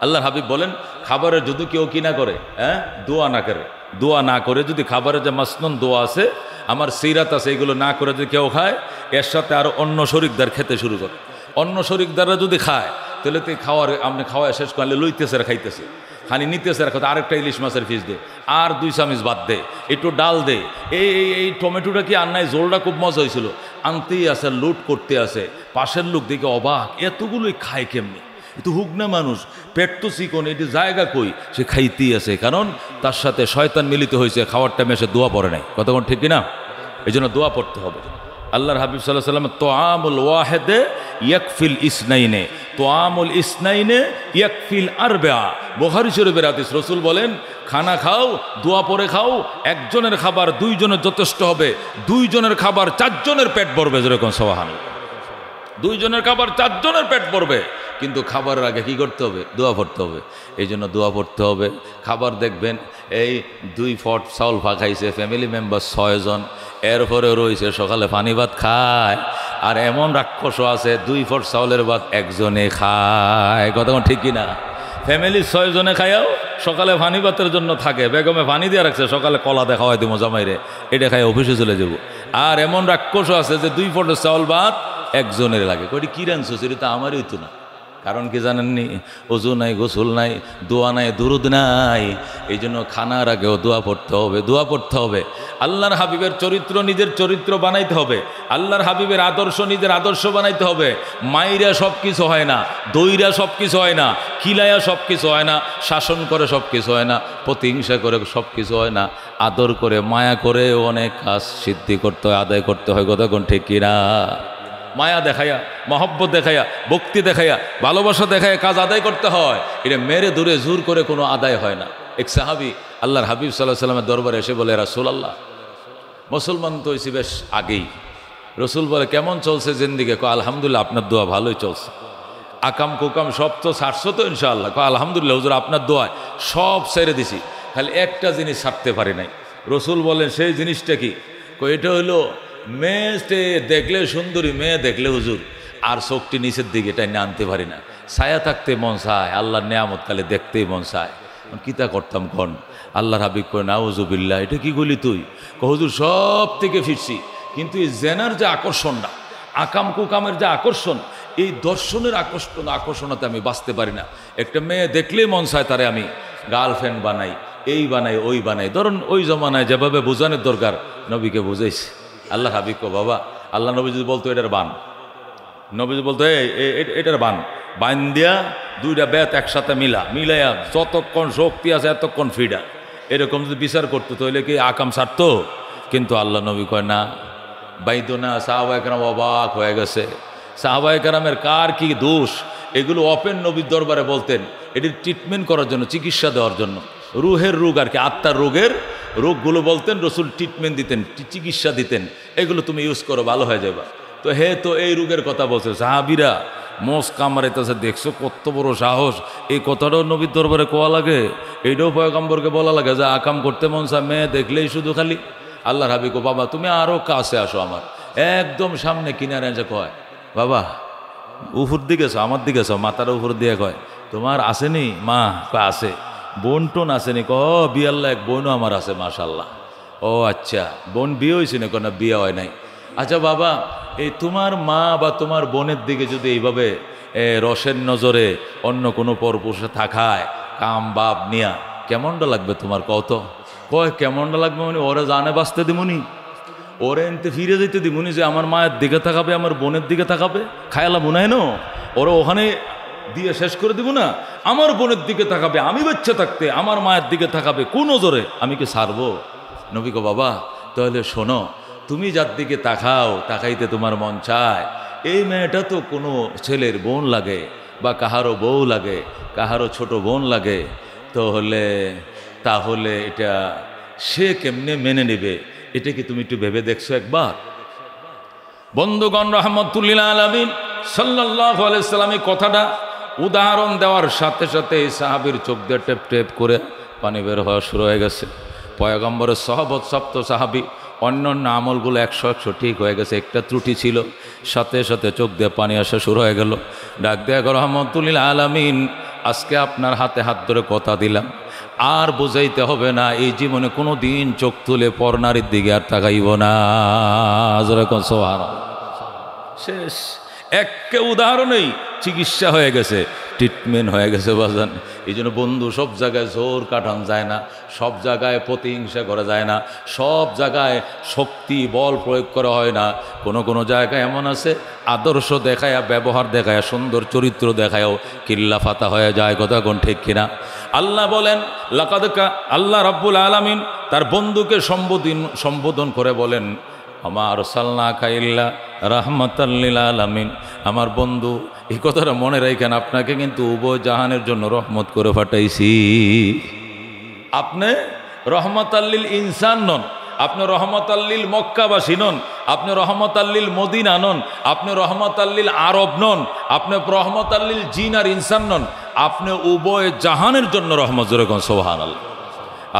Speaker 1: আল্লাহ হাবিব বলেন খাবারে যদি কেউ কি না করে হ্যাঁ দোয়া না করে দোয়া না করে যদি খাবারে যে মাসনুন দোয়া আছে আমার সিরাত আছে এগুলো না করে যদি কেউ খায় এর সাথে আরও অন্য শরিকদার খেতে শুরু করে অন্য শরিকদাররা যদি খায় তাহলে তুই খাওয়ার আপনি খাওয়া শেষ করলে লইতেছে আর খাইতেছে খানি নিতেছে রাখো আরেকটা ইলিশ মাছের ফিস দে আর দুই চামিচ বাদ দে একটু ডাল দে এই এই এই টমেটোটা কি আন্নায় জোলটা খুব মজা হয়েছিল আনতেই আছে লুট করতে আছে পাশের লোক দেখে অবাক এতগুলোই খায় কেমনি তো না মানুষ পেট তো চিকন এটি জায়গা কই সে খাইতেই আছে কারণ তার সাথে শয়তান মিলিত হয়েছে খাওয়ারটা মেশে দোয়া পড়ে নাই কতক্ষণ ঠিক না এই জন্য দোয়া পড়তে হবে আল্লাহর হাবিব সাল্লাহ সাল্লাম তো আমুল ওয়াহেদে ইয়াকফিল ইসনাইনে তো আমুল ইসনাইনে ইয়াকফিল আর বেয়া বোহারি শরীফের আদিস রসুল বলেন খানা খাও দোয়া পরে খাও একজনের খাবার দুইজনের যথেষ্ট হবে দুইজনের খাবার চারজনের পেট ভরবে যেরকম সবাহানি দুইজনের খাবার চারজনের পেট পড়বে কিন্তু খাবারের আগে কি করতে হবে দোয়া পড়তে হবে এই জন্য দোয়া পড়তে হবে খাবার দেখবেন এই দুই ফট চাউল ফাঁকাইছে ফ্যামিলি মেম্বার ছয়জন এরপরে রয়েছে সকালে পানি ভাত খায় আর এমন রাক্ষসও আছে দুই ফট চাউলের ভাত একজনে খায় কথা ঠিক কিনা ফ্যামিলির ছয়জনে খাইয়াও সকালে পানি ভাতের জন্য থাকে বেগমে পানি দিয়ে রাখছে সকালে কলা দেখা হয় তুমি জামাইরে এটা খাই অফিসে চলে যাব আর এমন রাক্ষসও আছে যে দুই ফটের চাউল ভাত একজনের লাগে কটি কী রানছো সেটা তো আমারই তো না কারণ কি নি ওজু নাই গোসল নাই দোয়া নাই দুরুদ নাই এই জন্য খানার আগেও দোয়া পড়তে হবে দোয়া পড়তে হবে আল্লাহর হাবিবের চরিত্র নিজের চরিত্র বানাইতে হবে আল্লাহর হাবিবের আদর্শ নিজের আদর্শ বানাইতে হবে মাইরা সব কিছু হয় না দইরা সব কিছু হয় না কিলায়া সব কিছু হয় না শাসন করে সব কিছু হয় না প্রতিহিংসা করে সব কিছু হয় না আদর করে মায়া করে অনেক কাজ সিদ্ধি করতে হয় আদায় করতে হয় কথা কোন ঠিক কিনা মায়া দেখাইয়া মহব্বত দেখাইয়া ভক্তি দেখাইয়া ভালোবাসা দেখাইয়া কাজ আদায় করতে হয় এটা মেরে দূরে জোর করে কোনো আদায় হয় না এক সাহাবি আল্লাহর হাবিব সাল্লাহ সাল্লামের দরবারে এসে বলে রাসুল আল্লাহ মুসলমান তো হয়েছি বেশ আগেই রসুল বলে কেমন চলছে জিন্দিকে কো আলহামদুলিল্লাহ আপনার দোয়া ভালোই চলছে আকাম কুকাম সব তো সারছ তো ইনশাআল্লাহ কো আলহামদুলিল্লাহ হুজুর আপনার দোয়ায় সব সেরে দিছি খালি একটা জিনিস ছাড়তে পারি নাই রসুল বলেন সেই জিনিসটা কি কো এটা হলো মেয়ে দেখলে সুন্দরী মেয়ে দেখলে হুজুর আর চোখটি নিচের দিকে এটা নিয়ে আনতে পারি না ছায়া থাকতে মন চায় আল্লাহর নেয়ামতকালে দেখতেই মন চায় কিতা করতাম কন আল্লাহ হাবিক করে না হুজুবিল্লা এটা কি গলি তুই হুজুর সব থেকে ফিরছি কিন্তু এই জেনার যে আকর্ষণটা আকাম কুকামের যে আকর্ষণ এই দর্শনের আকর্ষণ আকর্ষণাতে আমি বাঁচতে পারি না একটা মেয়ে দেখলেই মন চায় তারে আমি গার্লফ্রেন্ড বানাই এই বানাই ওই বানাই ধরুন ওই জমানায় যেভাবে বোঝানোর দরকার নবীকে বুঝাইছে আল্লাহ হাবিব কো বাবা আল্লাহ নবী যদি বলতো এটার বান নবীজি বলতো এটার বান বান দিয়া দুইটা ব্যাত একসাথে মিলা মিলাইয়া যতক্ষণ শক্তি আছে এতক্ষণ ফিডা এরকম যদি বিচার করতো তাহলে কি আকাম সারত কিন্তু আল্লাহ নবী কয় না বাইদ না সাহবাইকরাম অবাক হয়ে গেছে সাহবাইকরামের কার কি দোষ এগুলো অপেন নবীর দরবারে বলতেন এটির ট্রিটমেন্ট করার জন্য চিকিৎসা দেওয়ার জন্য রুহের রোগ আর কি আত্মার রোগের রোগগুলো বলতেন রসুল ট্রিটমেন্ট দিতেন চিকিৎসা দিতেন এগুলো তুমি ইউজ করো ভালো হয়ে যাবা তো হে তো এই রোগের কথা বলছে সাহাবিরা কামারে কামড়াইতেছে দেখছো কত বড় সাহস এই কথাটাও নবীর দরবারে কোয়া লাগে এইটাও পয়গম্বরকে বলা লাগে যে আকাম করতে মন সা মেয়ে দেখলেই শুধু খালি আল্লাহ হাবিকো বাবা তুমি আরও কাছে আসো আমার একদম সামনে কিনারে যে কয় বাবা উফুর দিকে আমার দিকে মাথার উপর দিয়ে কয় তোমার আসেনি মা আছে বোন টোন আসে ক বিয়াল্লা এক বোনও আমার আছে মাশাল্লাহ ও আচ্ছা বোন বিয়ে হয়েছে না কোনো বিয়ে হয় নাই আচ্ছা বাবা এই তোমার মা বা তোমার বোনের দিকে যদি এইভাবে রসের নজরে অন্য কোনো পরপুষে থাকায় কাম বাপ নিয়া কেমনটা লাগবে তোমার কত কয় কেমনটা লাগবে মানে ওরা জানে বাঁচতে দিমুনি ওরে এনতে ফিরে যেতে দিমুনি যে আমার মায়ের দিকে থাকাবে আমার বোনের দিকে থাকাবে খায়ালা মনে হয় না ওরা ওখানে দিয়ে শেষ করে দিব না আমার বোনের দিকে তাকাবে আমি বেচ্ছে থাকতে আমার মায়ের দিকে তাকাবে কোন নজরে আমি কি সারবো গো বাবা তাহলে শোনো তুমি যার দিকে তাকাও তাকাইতে তোমার মন চায় এই মেয়েটা তো কোনো ছেলের বোন লাগে বা কাহারও বউ লাগে কাহারও ছোট বোন লাগে তাহলে তাহলে এটা সে কেমনে মেনে নেবে এটা কি তুমি একটু ভেবে দেখছো একবার বন্ধুগণ রহমতুল্লিল আলমিন সাল্লাহ আলাইসাল্লাম এই কথাটা উদাহরণ দেওয়ার সাথে সাথে এই সাহাবির চোখ দিয়ে টেপ টেপ করে পানি বের হওয়া শুরু হয়ে গেছে পয়গম্বরের সহবত সপ্ত সাহাবি অন্য অন্য আমলগুলো একশো একশো ঠিক হয়ে গেছে একটা ত্রুটি ছিল সাথে সাথে চোখ দিয়ে পানি আসা শুরু হয়ে গেল ডাক দেয়া গো রহমতুল্লিল আলামিন আজকে আপনার হাতে হাত ধরে কথা দিলাম আর বুঝাইতে হবে না এই জীবনে কোনো দিন চোখ তুলে পরনারীর দিকে আর তাকাইব না শেষ একটা উদাহরণেই চিকিৎসা হয়ে গেছে ট্রিটমেন্ট হয়ে গেছে বাজান এই জন্য বন্ধু সব জায়গায় জোর কাটান যায় না সব জায়গায় প্রতিহিংসা করা যায় না সব জায়গায় শক্তি বল প্রয়োগ করা হয় না কোন কোন জায়গায় এমন আছে আদর্শ দেখায়া ব্যবহার দেখায়া সুন্দর চরিত্র দেখায়ও কিল্লা ফাতা হয়ে যায় কথা কোন ঠিক কিনা আল্লাহ বলেন লাকাদকা আল্লাহ রাব্বুল আলামিন তার বন্ধুকে সম্বোধন সম্বোধন করে বলেন আমার সাল্লা কাইল্লা রাহমতাল্লিল আলমিন আমার বন্ধু এই কথাটা মনে রাখেন আপনাকে কিন্তু উভয় জাহানের জন্য রহমত করে ফাটাইছি আপনি রহমতাল্লিল ইনসান নন আপনি রহমত আল্লিল মক্কাবাসী নন আপনি রহমত আল্লিল মদিনা নন আপনি রহমত আল্লিল আরব নন আপনি রহমত আল্লিল জিন আর ইনসান নন আপনি উভয় জাহানের জন্য রহমত জোরে সোহান আল্লাহ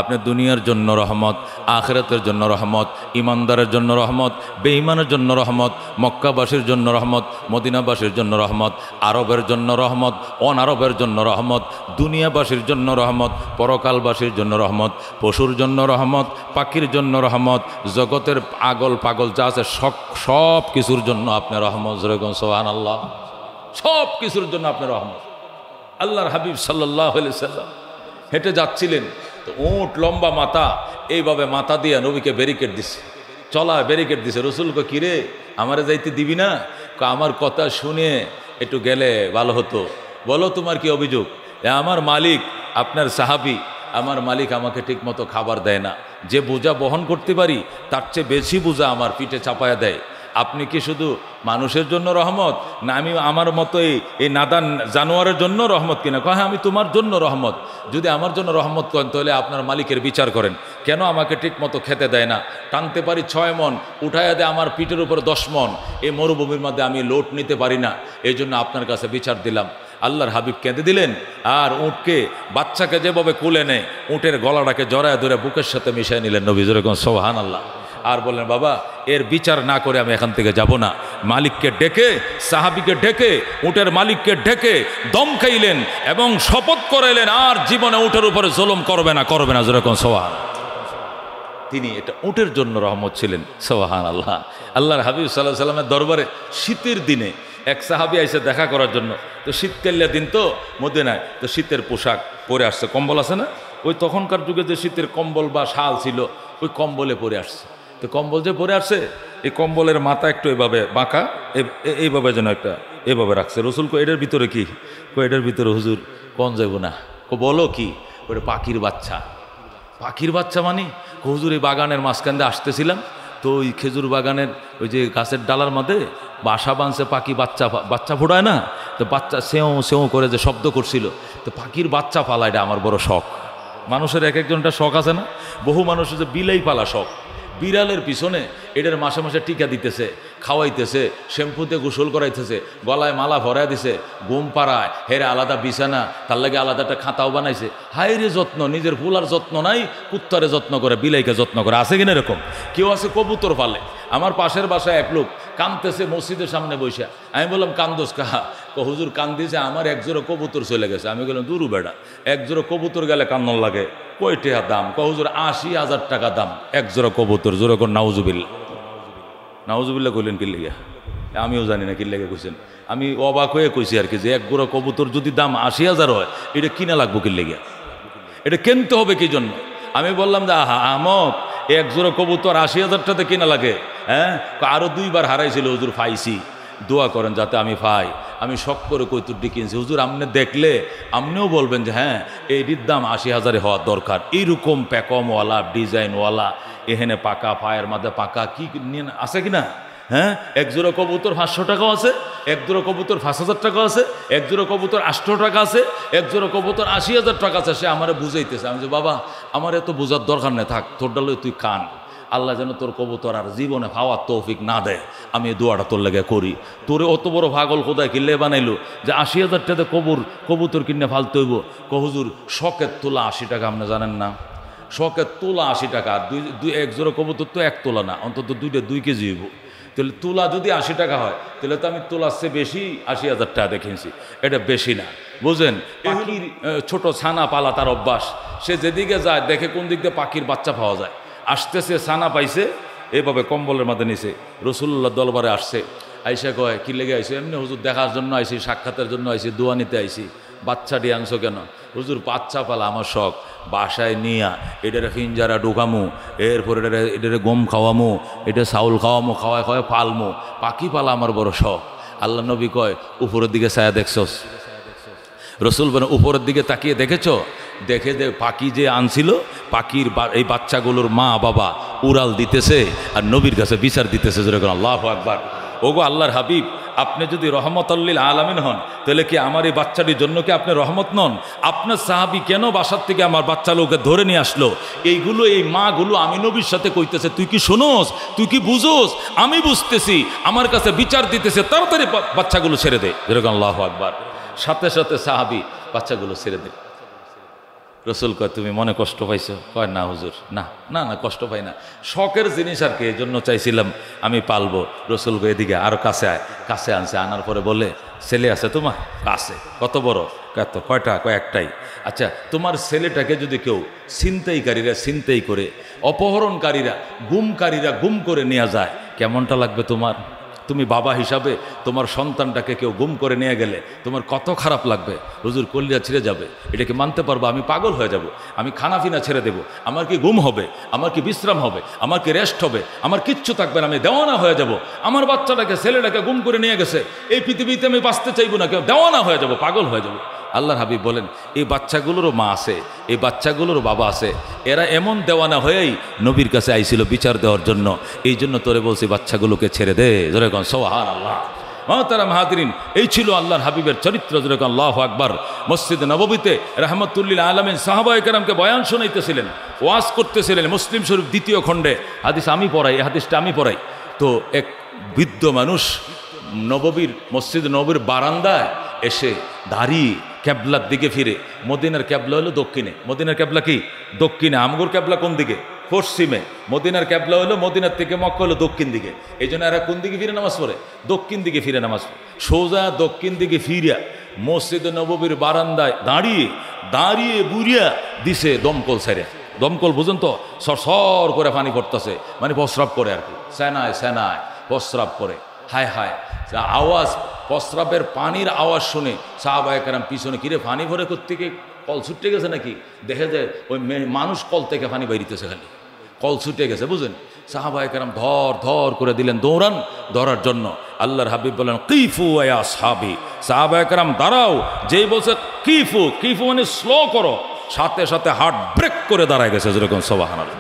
Speaker 1: আপনি দুনিয়ার জন্য রহমত আখেরাতের জন্য রহমত ইমানদারের জন্য রহমত বেঈমানের জন্য রহমত মক্কাবাসীর জন্য রহমত মদিনাবাসীর জন্য রহমত আরবের জন্য রহমত অনারবের জন্য রহমত দুনিয়াবাসীর জন্য রহমত পরকালবাসীর জন্য রহমত পশুর জন্য রহমত পাখির জন্য রহমত জগতের আগল পাগল যা আছে সব কিছুর জন্য আপনি রহমত জরগন সোহান আল্লাহ সব কিছুর জন্য আপনার রহমত আল্লাহর হাবিব সাল্লাহ সাল্লাম হেঁটে যাচ্ছিলেন তো উঁট লম্বা মাথা এইভাবে মাথা দিয়ে নবীকে ব্যারিকেড দিছে চলা ব্যারিকেড দিছে রসুলকে কিরে আমারে যাইতে দিবি না আমার কথা শুনে একটু গেলে ভালো হতো বলো তোমার কি অভিযোগ আমার মালিক আপনার সাহাবি আমার মালিক আমাকে ঠিকমতো খাবার দেয় না যে বোঝা বহন করতে পারি তার চেয়ে বেশি বোঝা আমার পিঠে চাপায়া দেয় আপনি কি শুধু মানুষের জন্য রহমত না আমি আমার মতোই এই নাদান জানোয়ারের জন্য রহমত কিনা কয় হ্যাঁ, আমি তোমার জন্য রহমত যদি আমার জন্য রহমত করেন তাহলে আপনার মালিকের বিচার করেন কেন আমাকে ঠিক মতো খেতে দেয় না টানতে পারি ছয় মন উঠাইয়া দেয় আমার পিঠের উপর দশ মন এই মরুভূমির মধ্যে আমি লোট নিতে পারি না এই জন্য আপনার কাছে বিচার দিলাম আল্লাহর হাবিব কেঁদে দিলেন আর উঁটকে বাচ্চাকে যেভাবে কুলে নেয় উঁটের গলাটাকে জড়ায় ধরে বুকের সাথে মিশিয়ে নিলেন নবী সোহান আল্লাহ আর বললেন বাবা এর বিচার না করে আমি এখান থেকে যাব না মালিককে ডেকে সাহাবিকে ডেকে উটের মালিককে ডেকে দম খাইলেন এবং শপথ করাইলেন আর জীবনে উটের উপরে জলম করবে না করবে না যেরকম সোহান তিনি এটা উটের জন্য রহমত ছিলেন সোহান আল্লাহ আল্লাহর হাবিব সাল্লাহ সাল্লামের দরবারে শীতের দিনে এক সাহাবি আইসে দেখা করার জন্য তো শীতকালিয়া দিন তো মদিনায় তো শীতের পোশাক পরে আসছে কম্বল আছে না ওই তখনকার যুগে যে শীতের কম্বল বা শাল ছিল ওই কম্বলে পরে আসছে তো কম্বল যে পরে আসছে এই কম্বলের মাথা একটু এভাবে বাঁকা এইভাবে যেন একটা এভাবে রাখছে রসুল কো এটার ভিতরে কি কো এটার ভিতরে হুজুর কন যাইব না কো বলো কি ওটা পাখির বাচ্চা পাখির বাচ্চা মানে হুজুর এই বাগানের মাঝখান দিয়ে আসতেছিলাম তো ওই খেজুর বাগানের ওই যে গাছের ডালার মধ্যে বাসা বাঁধছে পাখি বাচ্চা বাচ্চা ফোড়ায় না তো বাচ্চা সেও সেও করে যে শব্দ করছিল তো পাখির বাচ্চা পালা এটা আমার বড় শখ মানুষের এক একজনটা শখ আছে না বহু মানুষের যে বিলেই পালা শখ বিড়ালের পিছনে এটার মাসে মাসে টিকা দিতেছে খাওয়াইতেছে শ্যাম্পুতে গোসল করাইতেছে গলায় মালা ভরাই দিছে ঘুম পাড়ায় হেরে আলাদা বিছানা তার লাগে আলাদা একটা খাতাও বানাইছে হাইরে যত্ন নিজের ফুলার যত্ন নাই কুত্তারে যত্ন করে বিলাইকে যত্ন করে আছে কিনা এরকম কেউ আছে কবুতর পালে আমার পাশের বাসায় এক লোক কানতেছে মসজিদের সামনে বসে আমি বললাম কান্দোস কাহা হুজুর কান্দিছে আমার একজোড়া কবুতর চলে গেছে আমি বললাম দুরু বেড়া একজোড়া কবুতর গেলে কান্নন লাগে কয়টা দাম হুজুর আশি হাজার টাকা দাম একজোড়া কবুতর জোরে কোন নাউজুবিল্লা নাহজুবিল্লা কইলেন কিল্লিগা আমিও জানি না কিল্লিগা কইছেন আমি অবাক হয়ে কইছি আর কি যে এক গোড়া কবুতর যদি দাম আশি হাজার হয় এটা কিনা লাগবো কিল্লিগা এটা কিনতে হবে কি জন্য আমি বললাম যে আহা আহমদ এক জোড়া কবুতর আশি হাজারটাতে কিনা লাগে হ্যাঁ আরও দুইবার হারাইছিল হুজুর ফাইসি দোয়া করেন যাতে আমি ফাই আমি শখ করে কৈতুরটি কিনছি হুজুর আপনি দেখলে আপনিও বলবেন যে হ্যাঁ এইটির দাম আশি হাজারে হওয়া দরকার এইরকম প্যাকমওয়ালা ডিজাইনওয়ালা এহেনে পাকা পায়ের মাঝে পাকা কি নিয়ে আছে কি না হ্যাঁ এক কবুতর পাঁচশো টাকাও আছে এক কবুতর পাঁচ হাজার টাকা আছে এক কবুতর আটশো টাকা আছে এক কবুতর আশি হাজার টাকা আছে সে আমার বুঝাইতেছে আমি যে বাবা আমার এত বোঝার দরকার নেই থাক তোর ডালে তুই কান আল্লাহ যেন তোর কবুতর আর জীবনে ভাওয়ার তৌফিক না দেয় আমি এই দোয়াটা তোর লেগে করি তোরে অত বড় ভাগল কোথায় কিনলে বানাইলো যে আশি হাজার টাকা কবুর কবুতর কিনে ফালতে হইব কহুজুর শখের তোলা আশি টাকা আপনি জানেন না শখের তোলা আশি টাকা দুই দুই এক জোড়া কবুতর তো এক তোলা না অন্তত দুইটা দুই কেজি হইব তাহলে তুলা যদি আশি টাকা হয় তাহলে তো আমি তোলার চেয়ে বেশি আশি হাজার টাকা দেখেছি এটা বেশি না বুঝেন পাখির ছোট ছানা পালা তার অভ্যাস সে যেদিকে যায় দেখে কোন দিক দিয়ে পাখির বাচ্চা পাওয়া যায় আসতেছে ছানা পাইছে এভাবে কম্বলের মাঝে নিছে রসুল্লাহ দলবারে আসছে আইসা কয় কি লেগে আইসি এমনি হুজুর দেখার জন্য আইসি সাক্ষাতের জন্য আইসি দোয়া নিতে আইসি বাচ্চাটি আনছো কেন হুজুর বাচ্চা পালা আমার শখ বাসায় নিয়া এটারে ফিঞ্জারা ঢোকামো এরপর এটারে এটারে গম খাওয়ামো এটা চাউল খাওয়ামো খাওয়ায় খাওয়ায় পালমো পাখি পালা আমার বড় শখ আল্লাহ নবী কয় উপরের দিকে ছায়া দেখছস রসুল বলে উপরের দিকে তাকিয়ে দেখেছ দেখে যে পাখি যে আনছিল পাখির এই বাচ্চাগুলোর মা বাবা উড়াল দিতেছে আর নবীর কাছে বিচার দিতেছে যেরকম আল্লাহ আকবার ওগো আল্লাহর হাবিব আপনি যদি রহমতল্লিল আলমিন হন তাহলে কি আমার এই বাচ্চাটির জন্য কি আপনি রহমত নন আপনার সাহাবি কেন বাসার থেকে আমার বাচ্চা লোকে ধরে নিয়ে আসলো এইগুলো এই মাগুলো আমি নবীর সাথে কইতেছে তুই কি শোনোস তুই কি বুঝোস আমি বুঝতেছি আমার কাছে বিচার দিতেছে তাড়াতাড়ি বাচ্চাগুলো ছেড়ে দেয় যেরকম আল্লাহ আকবার সাথে সাথে সাহাবি বাচ্চাগুলো ছেড়ে দেয় রসুল কয় তুমি মনে কষ্ট পাইছো কয় না হুজুর না না না কষ্ট পাই না শখের জিনিস আর কি এই জন্য চাইছিলাম আমি পালবো রসুল কয় এদিকে আরও কাছে আয় কাছে আনছে আনার পরে বলে ছেলে আছে তোমার কাছে কত বড় কত কয়টা কয়েকটাই আচ্ছা তোমার ছেলেটাকে যদি কেউ ছিনতাইকারীরা ছিনতাই করে অপহরণকারীরা গুমকারীরা গুম করে নেওয়া যায় কেমনটা লাগবে তোমার তুমি বাবা হিসাবে তোমার সন্তানটাকে কেউ গুম করে নিয়ে গেলে তোমার কত খারাপ লাগবে হুজুর কলিরা ছিঁড়ে যাবে এটাকে মানতে পারবো আমি পাগল হয়ে যাব আমি খানাফিনা ছেড়ে দেবো আমার কি গুম হবে আমার কি বিশ্রাম হবে আমার কি রেস্ট হবে আমার কিচ্ছু থাকবে না আমি দেওয়ানা হয়ে যাব আমার বাচ্চাটাকে ছেলেটাকে গুম করে নিয়ে গেছে এই পৃথিবীতে আমি বাঁচতে চাইবো না কেউ দেওয়ানা হয়ে যাব পাগল হয়ে যাবো আল্লাহর হাবিব বলেন এই বাচ্চাগুলোরও মা আছে এই বাচ্চাগুলোরও বাবা আছে এরা এমন দেওয়ানা হয়েই নবীর কাছে আইছিল বিচার দেওয়ার জন্য এই জন্য তোরে বলছি বাচ্চাগুলোকে ছেড়ে দে যেরকম সোহান আল্লাহ মহতারা মাহাদিন এই ছিল আল্লাহর হাবিবের চরিত্র যেরকম আল্লাহ আকবর মসজিদ নববীতে রহমতুল্লিল আলমিন সাহাবাহামকে বয়ান শোনাইতেছিলেন ওয়াজ করতেছিলেন মুসলিম শরীফ দ্বিতীয় খণ্ডে হাদিস আমি পড়াই এই হাদিসটা আমি পড়াই তো এক বৃদ্ধ মানুষ নববীর মসজিদ নবীর বারান্দায় এসে দাঁড়িয়ে ক্যাবলার দিকে ফিরে মদিনার ক্যাবলা হলো দক্ষিণে মদিনার ক্যাবলা কি দক্ষিণে আমগুর ক্যাবলা কোন দিকে পশ্চিমে মদিনার ক্যাবলা হলো মদিনার থেকে মক্কা হলো দক্ষিণ দিকে এই জন্য এরা কোন দিকে ফিরে নামাজ পড়ে দক্ষিণ দিকে ফিরে নামাজ পড়ে সোজা দক্ষিণ দিকে ফিরিয়া মসজিদে নববীর বারান্দায় দাঁড়িয়ে দাঁড়িয়ে বুড়িয়া দিছে দমকল সেরে দমকল বুঝুন তো সর করে পানি পড়তেছে মানে প্রস্রাব করে আর কি সেনায় সেনায় প্রস্রাব করে হায় হায় আওয়াজ প্রস্রাবের পানির আওয়াজ শুনে সাহাবাহাম পিছনে কিরে পানি ভরে থেকে কল ছুটে গেছে নাকি দেখে যে ওই মানুষ কল থেকে পানি বাইরিতেছে খালি কল ছুটে গেছে বুঝলেন সাহাবাহাম ধর ধর করে দিলেন দৌড়ান ধরার জন্য আল্লাহর হাবিব বললেন কিফু আয়া সাহাবি সাহাবাহাম দাঁড়াও যেই বলছে কিফু কিফু মানে স্লো করো সাথে সাথে হার্ট ব্রেক করে দাঁড়ায় গেছে যেরকম সবাহানার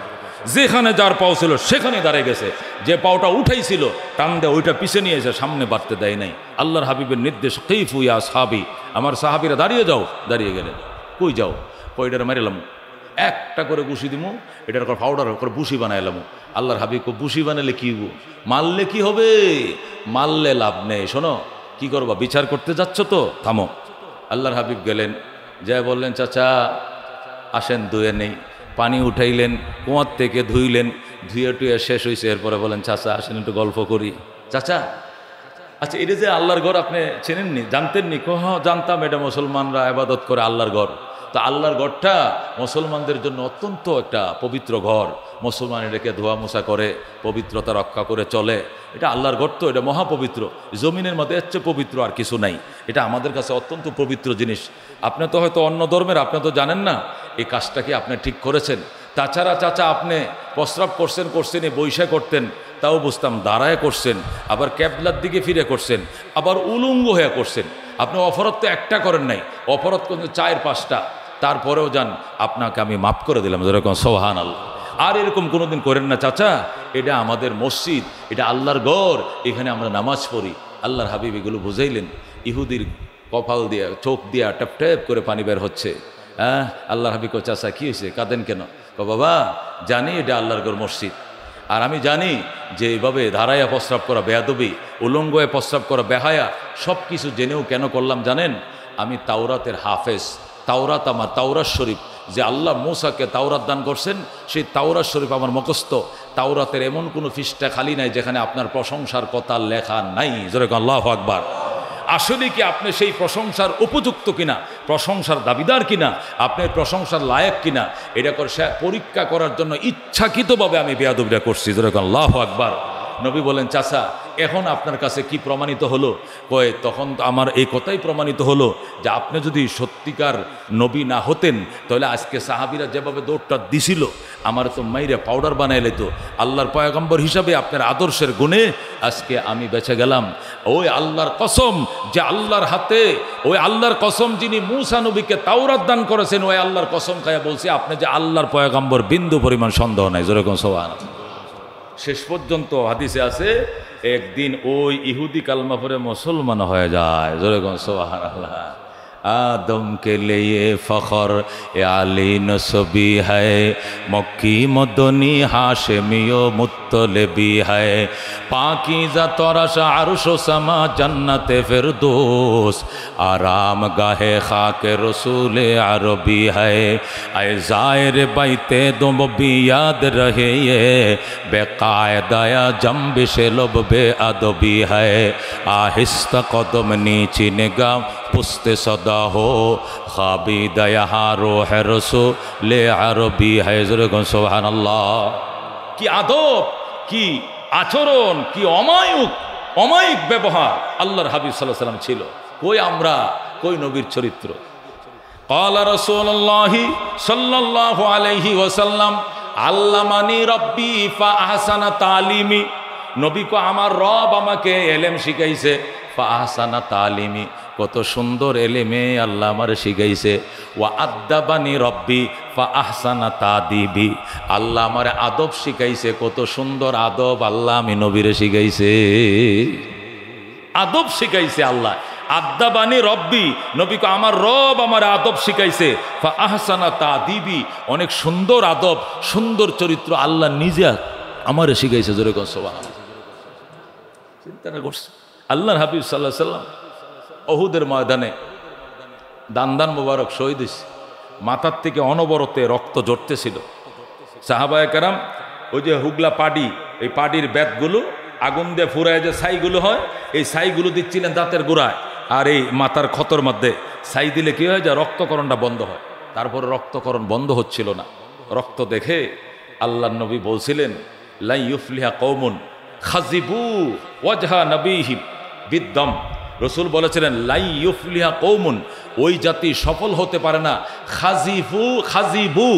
Speaker 1: যেখানে যার পাও ছিল সেখানে দাঁড়িয়ে গেছে যে পাওটা উঠাইছিল টান দেয় ওইটা পিছিয়ে নিয়েছে সামনে বাড়তে দেয় নাই আল্লাহর হাবিবের নির্দেশ কৈফু ইয়া সাহাবি আমার সাহাবিরা দাঁড়িয়ে যাও দাঁড়িয়ে গেলে কই যাও কইটার মারিলাম একটা করে গুষি দিমু এটার করে পাউডার করে বুসি বানাইলাম আল্লাহর হাবিব বুসি বানালে কি মারলে কি হবে মারলে লাভ নেই শোনো কি করবা বিচার করতে যাচ্ছ তো থামো আল্লাহর হাবিব গেলেন যা বললেন চাচা আসেন দুয়ে নেই পানি উঠাইলেন কুয়ার থেকে ধুইলেন ধুয়ে টুয়ে শেষ হয়েছে এরপরে বলেন চাচা আসেন একটু গল্প করি চাচা আচ্ছা এটা যে আল্লাহর ঘর আপনি চেনেননি জানতেননি কহ হ্যাঁ, জানতাম এটা মুসলমানরা আবাদত করে আল্লাহর ঘর তো আল্লাহর ঘরটা মুসলমানদের জন্য অত্যন্ত একটা পবিত্র ঘর মুসলমান এটাকে ধোয়া মোছা করে পবিত্রতা রক্ষা করে চলে এটা আল্লাহর ঘর তো এটা মহাপবিত্র জমিনের মধ্যে এর চেয়ে পবিত্র আর কিছু নাই এটা আমাদের কাছে অত্যন্ত পবিত্র জিনিস আপনি তো হয়তো অন্য ধর্মের আপনি তো জানেন না এই কাজটা কি আপনি ঠিক করেছেন তাছাড়া চাচা আপনি প্রস্রাব করছেন করছেন এই বৈশা করতেন তাও বুঝতাম দাঁড়ায় করছেন আবার ক্যাবলার দিকে ফিরে করছেন আবার উলঙ্গ হয়ে করছেন আপনি অপরাধ তো একটা করেন নাই অপরাধ করছেন চায়ের পাঁচটা তারপরেও যান আপনাকে আমি মাফ করে দিলাম যেরকম সোহান আল্লাহ আর এরকম কোনো দিন করেন না চাচা এটা আমাদের মসজিদ এটা আল্লাহর গড় এখানে আমরা নামাজ পড়ি আল্লাহর হাবিব এগুলো বুঝাইলেন ইহুদির কপাল দিয়া চোখ দিয়া ট্যাপ ট্যাপ করে পানি বের হচ্ছে হ্যাঁ আল্লাহ হাবিব চাষা আচ্ছা, কী হয়েছে কাঁদেন কেন বাবা জানি এটা আল্লাহর গর মসজিদ আর আমি জানি যে এইভাবে ধারায়া প্রস্রাব করা বেয়াদবি উলঙ্গয়ে প্রস্রাব করা বেহায়া সব কিছু জেনেও কেন করলাম জানেন আমি তাওরাতের হাফেজ তাওরাত আমার তাওরাত শরীফ যে আল্লাহ মৌসাকে তাওরাত দান করছেন সেই তাওরাত শরীফ আমার মুখস্ত তাওরাতের এমন কোনো ফিসটা খালি নাই যেখানে আপনার প্রশংসার কথা লেখা নাই যেরকম আল্লাহ আকবার আসলে কি আপনি সেই প্রশংসার উপযুক্ত কিনা প্রশংসার দাবিদার কিনা আপনার প্রশংসার লায়ক কিনা এটা করে পরীক্ষা করার জন্য ইচ্ছাকৃতভাবে আমি বেয়াদবিটা করছি যেরকম আল্লাহ আকবার নবী বলেন চাষা এখন আপনার কাছে কি প্রমাণিত হলো কয় তখন তো আমার এই কথাই প্রমাণিত হলো যে আপনি যদি সত্যিকার নবী না হতেন তাহলে আজকে সাহাবিরা যেভাবে দৌড়টা দিছিল আমার তো মাইরে পাউডার বানাই লেতো আল্লাহর পয়াগম্বর হিসাবে আপনার আদর্শের গুণে আজকে আমি বেঁচে গেলাম ওই আল্লাহর কসম যে আল্লাহর হাতে ওই আল্লাহর কসম যিনি মূসা নবীকে তাওরাত দান করেছেন ওই আল্লাহর কসম খায়া বলছি আপনি যে আল্লাহর পয়াগম্বর বিন্দু পরিমাণ সন্দেহ নাই যেরকম সবাই শেষ পর্যন্ত হাদিসে আছে একদিন ওই ইহুদি কালমা পরে মুসলমান হয়ে যায় জোরে সোহান আল্লাহ آدم کے لیے فخر علی نصبی ہے مکی مدنی ہاشمی و مطلبی ہے پاکیزہ تورش عرش و سما جنت فردوس آرام گاہ خاک رسول عربی ہے اے زائر بیت دم بھی یاد رہے یہ بے قاعدہ جنبش لب بے ادبی ہے آہستہ قدم نیچی نگاہ پست صدا زندہ ہو خابی دیہا روح رسو لے عربی ہے ذرکن سبحان কি আদব কি আচরণ কি অমায়ুক অমায়িক ব্যবহার আল্লাহর হাবিব সাল্লাহ সাল্লাম ছিল কই আমরা কই নবীর চরিত্র কলা রসোল্লাহি সাল্লাহ আলহি ওসাল্লাম আল্লামানি রব্বি ফা আহসানা তালিমি নবী কো আমার রব আমাকে এলেম শিখাইছে ফা আহসানা তালিমি কত সুন্দর এলেমে আল্লাহ আমার শিখাইছে ওয়া আদাবানি রব্বি ফা আহসানা তা দিবি আল্লাহ আমার আদব শিখাইছে কত সুন্দর আদব আল্লাহ আমি নবীরে শিখাইছে আদব শিখাইছে আল্লাহ আদাবানি রব্বি নবীকে আমার রব আমার আদব শিখাইছে ফা আহসানা তা দিবি অনেক সুন্দর আদব সুন্দর চরিত্র আল্লাহ নিজে আমারে শিখাইছে জোরে কনসবা চিন্তা করছে আল্লাহর হাবিব সাল্লাহ সাল্লাম অহুদের ময়দানে দান্দান মুবারক শহীদ মাথার থেকে অনবরতে রক্ত জড়তেছিল সাহাবায় কারাম ওই যে হুগলা পাডি এই পাডির ব্যাতগুলো আগুন দিয়ে ফুরায় যে ছাইগুলো হয় এই ছাইগুলো দিচ্ছিলেন দাঁতের গোড়ায় আর এই মাথার ক্ষতর মধ্যে ছাই দিলে কী হয় যে রক্তকরণটা বন্ধ হয় তারপর রক্তকরণ বন্ধ হচ্ছিল না রক্ত দেখে আল্লাহ নবী বলছিলেন লাই ইউফলিহা কৌমুন খাজিবু ওয়াজহা নবীহিম বিদ্যম রসুল বলেছিলেন লাই ইউফলিহা কৌমুন ওই জাতি সফল হতে পারে না খাজিফু খাজিবু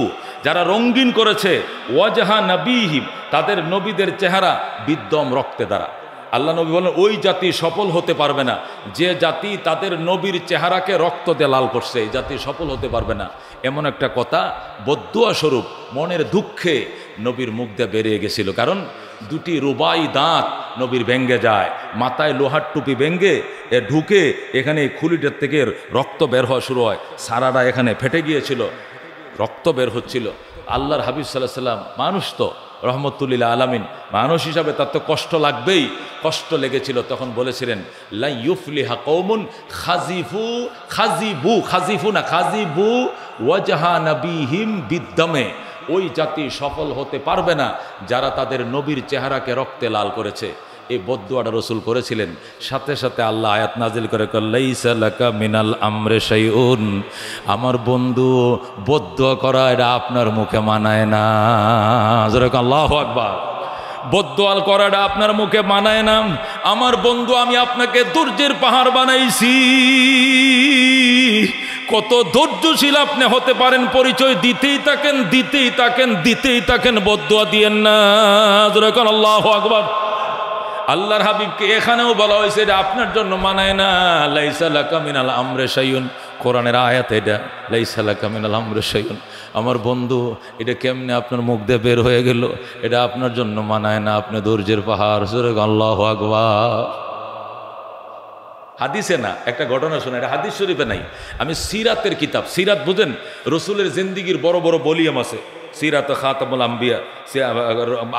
Speaker 1: যারা রঙ্গিন করেছে ওয়াজাহা নবীহিম তাদের নবীদের চেহারা বিদ্যম রক্তে দ্বারা আল্লাহ নবী বলেন ওই জাতি সফল হতে পারবে না যে জাতি তাদের নবীর চেহারাকে রক্ত দিয়ে লাল করছে এই জাতি সফল হতে পারবে না এমন একটা কথা বদুয়া স্বরূপ মনের দুঃখে নবীর মুখ দিয়ে বেরিয়ে গেছিল কারণ দুটি রুবাই দাঁত নবীর ভেঙ্গে যায় মাথায় লোহার টুপি ভেঙ্গে এ ঢুকে এখানে খুলিটার থেকে রক্ত বের হওয়া শুরু হয় সারাটা এখানে ফেটে গিয়েছিল রক্ত বের হচ্ছিল আল্লাহর হাবিব সাল্লাহ সাল্লাম মানুষ তো রহমতুল্লিল্লা আলামিন মানুষ হিসাবে তার তো কষ্ট লাগবেই কষ্ট লেগেছিল তখন বলেছিলেন হা কৌমুন খাজিফু খাজিবু খাজিফু না খাজিবু ওয়াজাহা নবী হিম বিদ্যমে ওই জাতি সফল হতে পারবে না যারা তাদের নবীর চেহারাকে রক্তে লাল করেছে এই বদুয়াটা রসুল করেছিলেন সাথে সাথে আল্লাহ আয়াত নাজিল করে মিনাল আমরে সাইউন আমার বন্ধু বদুয়া করা এটা আপনার মুখে মানায় না আল্লাহ আকবার বদোয়াল করাটা আপনার মুখে মানায় না আমার বন্ধু আমি আপনাকে দুর্যের পাহাড় বানাইছি কত ধৈর্যশীল আপনি হতে পারেন পরিচয় দিতেই থাকেন দিতেই থাকেন দিতেই থাকেন বদোয়া দিয়েন না আল্লাহ আকবর আল্লাহর হাবিবকে এখানেও বলা হয়েছে আপনার জন্য মানায় না লাইসা লাকামিনাল আমরে সাইয়ুন কোরআনের আয়াত এটা লাইসালা কামিন আলহামরুসাইন আমার বন্ধু এটা কেমনে আপনার মুখ দিয়ে বের হয়ে গেল এটা আপনার জন্য মানায় না আপনি ধৈর্যের পাহাড় সুরে আল্লাহ আকবা হাদিসে না একটা ঘটনা শোনা এটা হাদিস শরীফে নাই আমি সিরাতের কিতাব সিরাত বুঝেন রসুলের জিন্দিগির বড় বড় বলিয়াম আছে সিরাত খাতামুল আম্বিয়া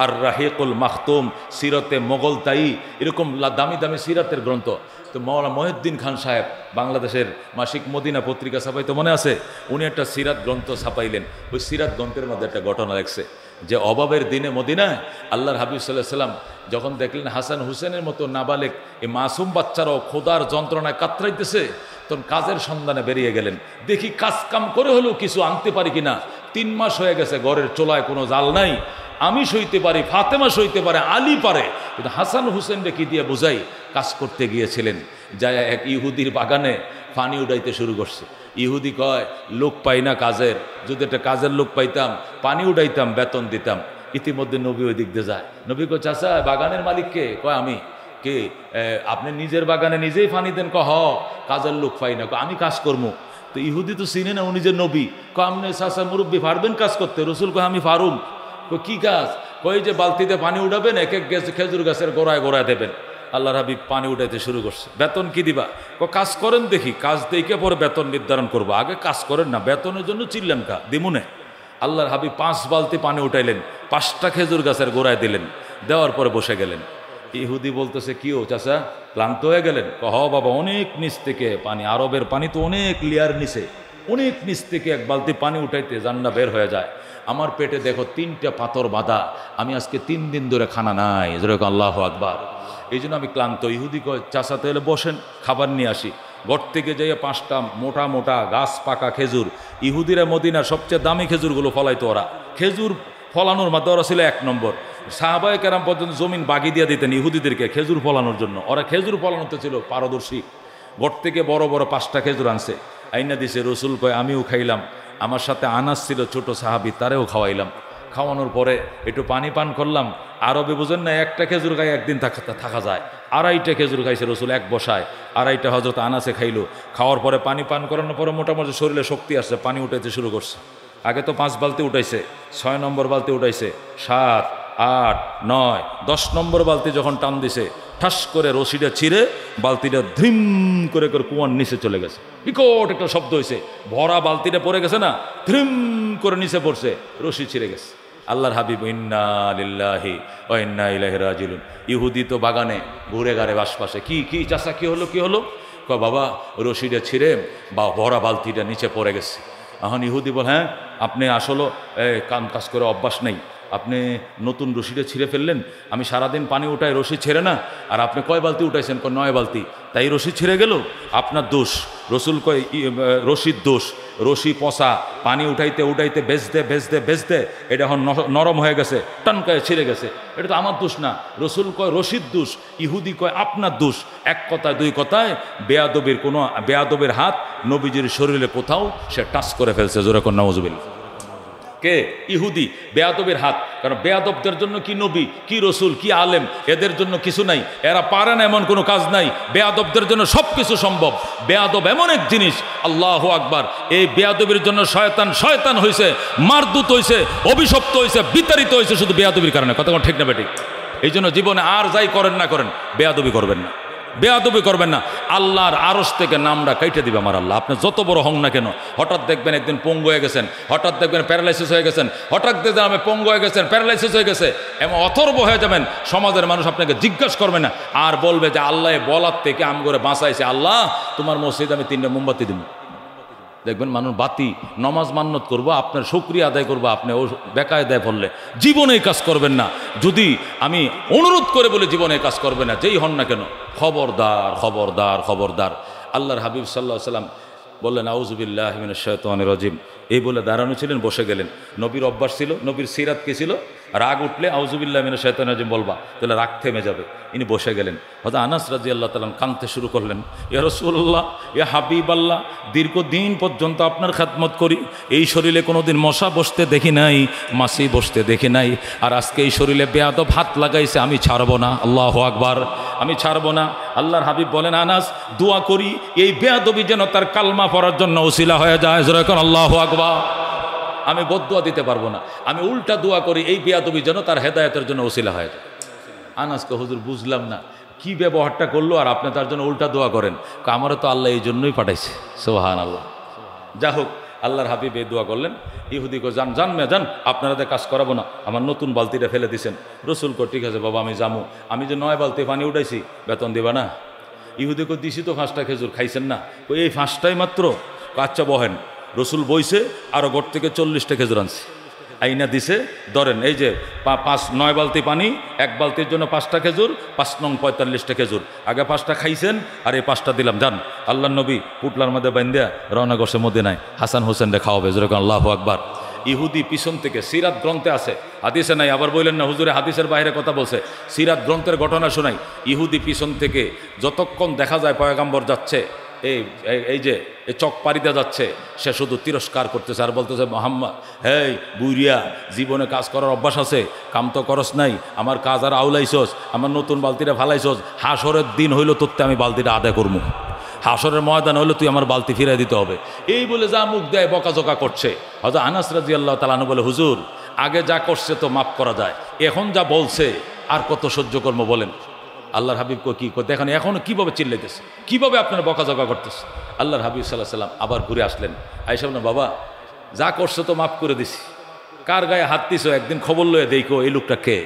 Speaker 1: আর রাহিকুল মাহতুম সিরতে মোগল তাই এরকম দামি দামি সিরাতের গ্রন্থ তো মৌলা মহিউদ্দিন খান সাহেব বাংলাদেশের মাসিক মদিনা পত্রিকা ছাপাইতে মনে আছে উনি একটা সিরাত গ্রন্থ ছাপাইলেন ওই সিরাত গ্রন্থের মধ্যে একটা ঘটনা লেখছে যে অভাবের দিনে মদিনায় আল্লাহর হাবিব সাল্লাহ সাল্লাম যখন দেখলেন হাসান হুসেনের মতো নাবালেক এই মাসুম বাচ্চারাও খোদার যন্ত্রণায় কাতরাইতেছে তখন কাজের সন্ধানে বেরিয়ে গেলেন দেখি কাজ কাম করে হলেও কিছু আনতে পারি কিনা তিন মাস হয়ে গেছে ঘরের চোলায় কোনো জাল নাই আমি সইতে পারি ফাতেমা সইতে পারে আলী পারে কিন্তু হাসান হুসেনকে কি দিয়ে বোঝাই কাজ করতে গিয়েছিলেন যা এক ইহুদির বাগানে পানি উড়াইতে শুরু করছে ইহুদি কয় লোক পাই না কাজের যদি একটা কাজের লোক পাইতাম পানি উঠাইতাম বেতন দিতাম ইতিমধ্যে নবী ওই দিক দিয়ে যায় নবী কো চাষা বাগানের মালিককে কয় আমি কে আপনি নিজের বাগানে নিজেই পানি দেন ক হ কাজের লোক পাই না আমি কাজ করবো তো ইহুদি তো চিনে না উনি যে নবী ক আপনি চাষা মুরব্বী পারবেন কাজ করতে রসুল কয় আমি ফারুম কী কাজ কই যে বালতিতে পানি উঠাবেন এক এক খেজুর গাছের গোড়ায় গোড়ায় দেবেন আল্লাহর হাবিব পানি উঠাইতে শুরু করছে বেতন কি দিবা ও কাজ করেন দেখি কাজ দেখে পরে বেতন নির্ধারণ করবো আগে কাজ করেন না বেতনের জন্য চিল্লেন কা দিমুনে আল্লাহর হাবিব পাঁচ বালতি পানি উঠাইলেন পাঁচটা খেজুর গাছের গোড়ায় দিলেন দেওয়ার পরে বসে গেলেন ইহুদি বলতেছে কিও চাচা ক্লান্ত হয়ে গেলেন কহ বাবা অনেক নিচ থেকে পানি আরবের পানি তো অনেক লেয়ার নিচে অনেক নিচ থেকে এক বালতি পানি উঠাইতে জান্না বের হয়ে যায় আমার পেটে দেখো তিনটা পাথর বাঁধা আমি আজকে তিন দিন ধরে খানা নাই যেরকম আল্লাহ আকবার এই জন্য আমি ক্লান্ত ইহুদি কয় চাষা এলে বসেন খাবার নিয়ে আসি ঘর থেকে যেয়ে পাঁচটা মোটা মোটা গাছ পাকা খেজুর ইহুদিরা মদিনা সবচেয়ে দামি খেজুরগুলো ফলাইতো ওরা খেজুর ফলানোর মাধ্যমে ওরা ছিল এক নম্বর সাহাবায় কেরাম পর্যন্ত জমিন বাগি দিয়ে দিতেন ইহুদিদেরকে খেজুর ফলানোর জন্য ওরা খেজুর ফলানোতে ছিল পারদর্শী ঘর থেকে বড় বড় পাঁচটা খেজুর আনছে আইনা দিছে রসুল কয় আমিও খাইলাম আমার সাথে আনাস ছিল ছোট সাহাবি তারেও খাওয়াইলাম খাওয়ানোর পরে একটু পানি পান করলাম আরবে বুঝেন না একটা খেজুর গায়ে একদিন থাকা যায় আড়াইটা খেজুর খাইছে রসুল এক বসায় আড়াইটা হজরত আনাসে খাইলো খাওয়ার পরে পানি পান করানোর পরে মোটামুটি শরীরে শক্তি আসছে পানি উঠাইতে শুরু করছে আগে তো পাঁচ বালতি উঠাইছে ছয় নম্বর বালতি উঠাইছে সাত আট নয় দশ নম্বর বালতি যখন টান দিছে ঠাস করে রশিটা ছিঁড়ে বালতিটা ধিম করে করে কুয়ার নিচে চলে গেছে বিকট একটা শব্দ হয়েছে ভরা বালতিটা পড়ে গেছে না ধিম করে নিচে পড়ছে রশি ছিঁড়ে গেছে আল্লাহর হাবিব ইন্না লিল্লাহি ও ইন্না ইলাহি রাজিলুন ইহুদি তো বাগানে ঘুরে গাড়ে বাসপাশে কি কি চাষা কি হলো কি হলো ক বাবা রশিদে ছিঁড়ে বা ভরা বালতিটা নিচে পড়ে গেছে এখন ইহুদি বল হ্যাঁ আপনি আসলে কাম কাজ করে অভ্যাস নেই আপনি নতুন রশিটা ছিঁড়ে ফেললেন আমি সারাদিন পানি উঠাই রশি ছেড়ে না আর আপনি কয় বালতি উঠাইছেন কয় নয় বালতি তাই রশি ছিঁড়ে গেল আপনার দোষ রসুল কয় রশির দোষ রশি পচা পানি উঠাইতে উঠাইতে বেচতে বেচতে বেচতে এটা এখন নরম হয়ে গেছে টানকায় ছিঁড়ে গেছে এটা তো আমার দোষ না রসুল কয় রশির দোষ ইহুদি কয় আপনার দোষ এক কথায় দুই কথায় বেয়াদবির কোনো বেয়াদবের হাত নবীজির শরীরে কোথাও সে টাচ করে ফেলছে কন্যা নওয়াজবিল্লা কে ইহুদি বেয়াদবের হাত কারণ বেয়াদবদের জন্য কি নবী কি রসুল কি আলেম এদের জন্য কিছু নাই এরা পারে না এমন কোনো কাজ নাই বেয়াদবদের জন্য সব কিছু সম্ভব বেয়াদব এমন এক জিনিস আল্লাহ আকবার এই বেয়াদবির জন্য শয়তান শয়তান হয়েছে মারদুত হয়েছে অভিশপ্ত হয়েছে বিতাড়িত হয়েছে শুধু বেয়াদবির কারণে কোনো ঠিক না বেটি এই জন্য জীবনে আর যাই করেন না করেন বেয়াদবি করবেন না বেয়াদবি করবেন না আল্লাহর আরস থেকে নামটা কাইটে দিবে আমার আল্লাহ আপনি যত বড় হং না কেন হঠাৎ দেখবেন একদিন পঙ্গু হয়ে গেছেন হঠাৎ দেখবেন প্যারালাইসিস হয়ে গেছেন হঠাৎ দেখবেন আমি পঙ্গু হয়ে গেছেন প্যারালাইসিস হয়ে গেছে এবং অথর্ব হয়ে যাবেন সমাজের মানুষ আপনাকে জিজ্ঞাসা করবে না আর বলবে যে আল্লাহ বলার থেকে আম করে বাঁচাইছে আল্লাহ তোমার মসজিদ আমি তিনটা মোমবাতি দিব দেখবেন মানুষ বাতি নমাজ মান্নত করব আপনার সক্রিয় আদায় করব আপনি ও বেকায়দায় বললে জীবনে কাজ করবেন না যদি আমি অনুরোধ করে বলে জীবনে কাজ করবে না যেই হন না কেন খবরদার খবরদার খবরদার আল্লাহর হাবিব সাল্লাহ সাল্লাম বললেন আউজুবিল্লাহমিন শৈতান রাজিম এই বলে দাঁড়ানো ছিলেন বসে গেলেন নবীর অভ্যাস ছিল নবীর সিরাত কে ছিল রাগ উঠলে আউজুবিল্লাহ মিনা শেতান আজিম বলবা তাহলে রাগ থেমে যাবে ইনি বসে গেলেন হয়তো আনাস রাজি আল্লাহ তালাম কাঁদতে শুরু করলেন এ রসুল্লাহ এ হাবিব আল্লাহ দীর্ঘদিন পর্যন্ত আপনার খাতমত করি এই শরীরে কোনো দিন মশা বসতে দেখি নাই মাসি বসতে দেখি নাই আর আজকে এই শরীরে বেয়াদ ভাত লাগাইছে আমি ছাড়ব না আল্লাহ আকবার আমি ছাড়বো না আল্লাহর হাবিব বলেন আনাস দোয়া করি এই বেয়াদবি যেন তার কালমা পড়ার জন্য ওসিলা হয়ে যায় যেরকম আল্লাহ আকবার আমি বদুয়া দিতে পারবো না আমি উল্টা দোয়া করি এই বিয়াদবি যেন তার হেদায়তের জন্য ওসিলা হয় আনাজকে হুজুর বুঝলাম না কি ব্যবহারটা করলো আর আপনি তার জন্য উল্টা দোয়া করেন আমারও তো আল্লাহ এই জন্যই পাঠাইছে সোহান আল্লাহ যা হোক আল্লাহর হাবিব এই দোয়া করলেন ইহুদি কো যান যান মে যান আপনারা কাজ করাবো না আমার নতুন বালতিটা ফেলে দিছেন রসুল কো ঠিক আছে বাবা আমি জামু আমি যে নয় বালতি পানি উঠাইছি বেতন দেবা না ইহুদি কো দিছি তো ফাঁসটা খেজুর খাইছেন না এই ফাঁসটাই মাত্র আচ্ছা বহেন রসুল বইছে আরও গড় থেকে চল্লিশটা খেজুর আনছে আইনা দিছে ধরেন এই যে পাঁচ নয় বালতি পানি এক বালতির জন্য পাঁচটা খেজুর পাঁচ নং পঁয়তাল্লিশটা খেজুর আগে পাঁচটা খাইছেন আর এই পাঁচটা দিলাম যান আল্লাহ নবী পুটলার মধ্যে বাইন্দিয়া রওনা মধ্যে মদিনায় হাসান হোসেন খাওয়া হবে যেরকম আল্লাহ আকবর ইহুদি পিছন থেকে সিরাত গ্রন্থে আছে হাদিসে নাই আবার বললেন না হুজুরে হাদিসের বাইরে কথা বলছে সিরাত গ্রন্থের ঘটনা শোনাই ইহুদি পিছন থেকে যতক্ষণ দেখা যায় পয়গাম্বর যাচ্ছে এই এই যে এই চক দেওয়া যাচ্ছে সে শুধু তিরস্কার করতেছে আর বলতেছে মোহাম্মদ হেই বুইরিয়া জীবনে কাজ করার অভ্যাস আছে কাম তো করস নাই আমার কাজ আর আউলাইছস আমার নতুন বালতিটা ফালাইছস হাসরের দিন হইল তোরতে আমি বালতিটা আদায় করবো হাসরের ময়দান হইলে তুই আমার বালতি ফিরে দিতে হবে এই বলে যা মুখ দেয় বকাঝোকা করছে হয়তো আনাস রাজি আল্লাহ তালানু বলে হুজুর আগে যা করছে তো মাফ করা যায় এখন যা বলছে আর কত সহ্য কর্ম বলেন আল্লাহর হাবিব কো কী করতে এখন এখনও কীভাবে চিল্লাইতেছে কীভাবে আপনারা বকাজকা করতেছে আল্লাহর হাবিব সাল্লাহ সাল্লাম আবার ঘুরে আসলেন আইসা না বাবা যা করছো তো মাফ করে দিছি কার গায়ে হাত দিছো একদিন খবর লয়ে দেখো এই লোকটা কে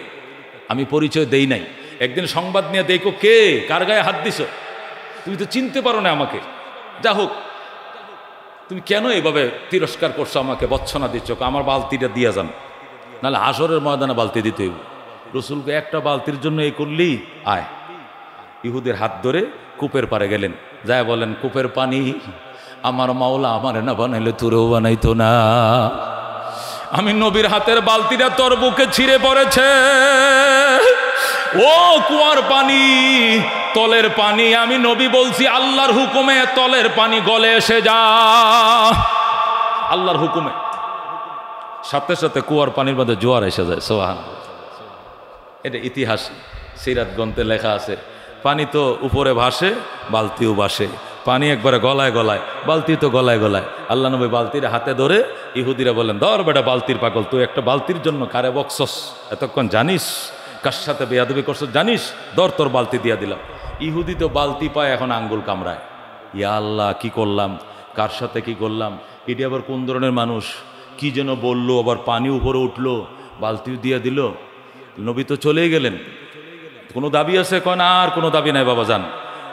Speaker 1: আমি পরিচয় দেই নাই একদিন সংবাদ নিয়ে দেখো কে কার গায়ে হাত দিছো তুমি তো চিনতে পারো না আমাকে যা হোক তুমি কেন এভাবে তিরস্কার করছো আমাকে বচ্ছনা দিচ্ছ আমার বালতিটা দিয়ে যান নাহলে আসরের ময়দানে বালতি দিতে হইব রসুলকে একটা বালতির জন্য এই করলেই আয় ইহুদের হাত ধরে কূপের পারে গেলেন যায় বলেন কূপের পানি আমার মাওলা আমার না বানাইলে তোরেও বানাইতো না আমি নবীর হাতের বালতিটা তোর বুকে ছিঁড়ে পড়েছে ও কুয়ার পানি তলের পানি আমি নবী বলছি আল্লাহর হুকুমে তলের পানি গলে এসে যা আল্লাহর হুকুমে সাথে সাথে কুয়ার পানির মধ্যে জোয়ার এসে যায় সোহান এটা ইতিহাস সিরাত গ্রন্থে লেখা আছে পানি তো উপরে ভাসে বালতিও ভাসে পানি একবারে গলায় গলায় বালতি তো গলায় গলায় আল্লাহ নবী বালতির হাতে ধরে ইহুদিরা বলেন ধর বেটা বালতির পাগল তুই একটা বালতির জন্য কারে বক্সস এতক্ষণ জানিস কার সাথে বেয়াদবি করছ জানিস দর তোর বালতি দিয়া দিলাম ইহুদি তো বালতি পায় এখন আঙ্গুল কামড়ায় ইয়া আল্লাহ কি করলাম কার সাথে কি করলাম এটি আবার কোন ধরনের মানুষ কি যেন বলল আবার পানি উপরে উঠলো বালতিও দিয়ে দিল নবী তো চলেই গেলেন কোনো দাবি আছে কয় না আর কোনো দাবি নাই বাবা যান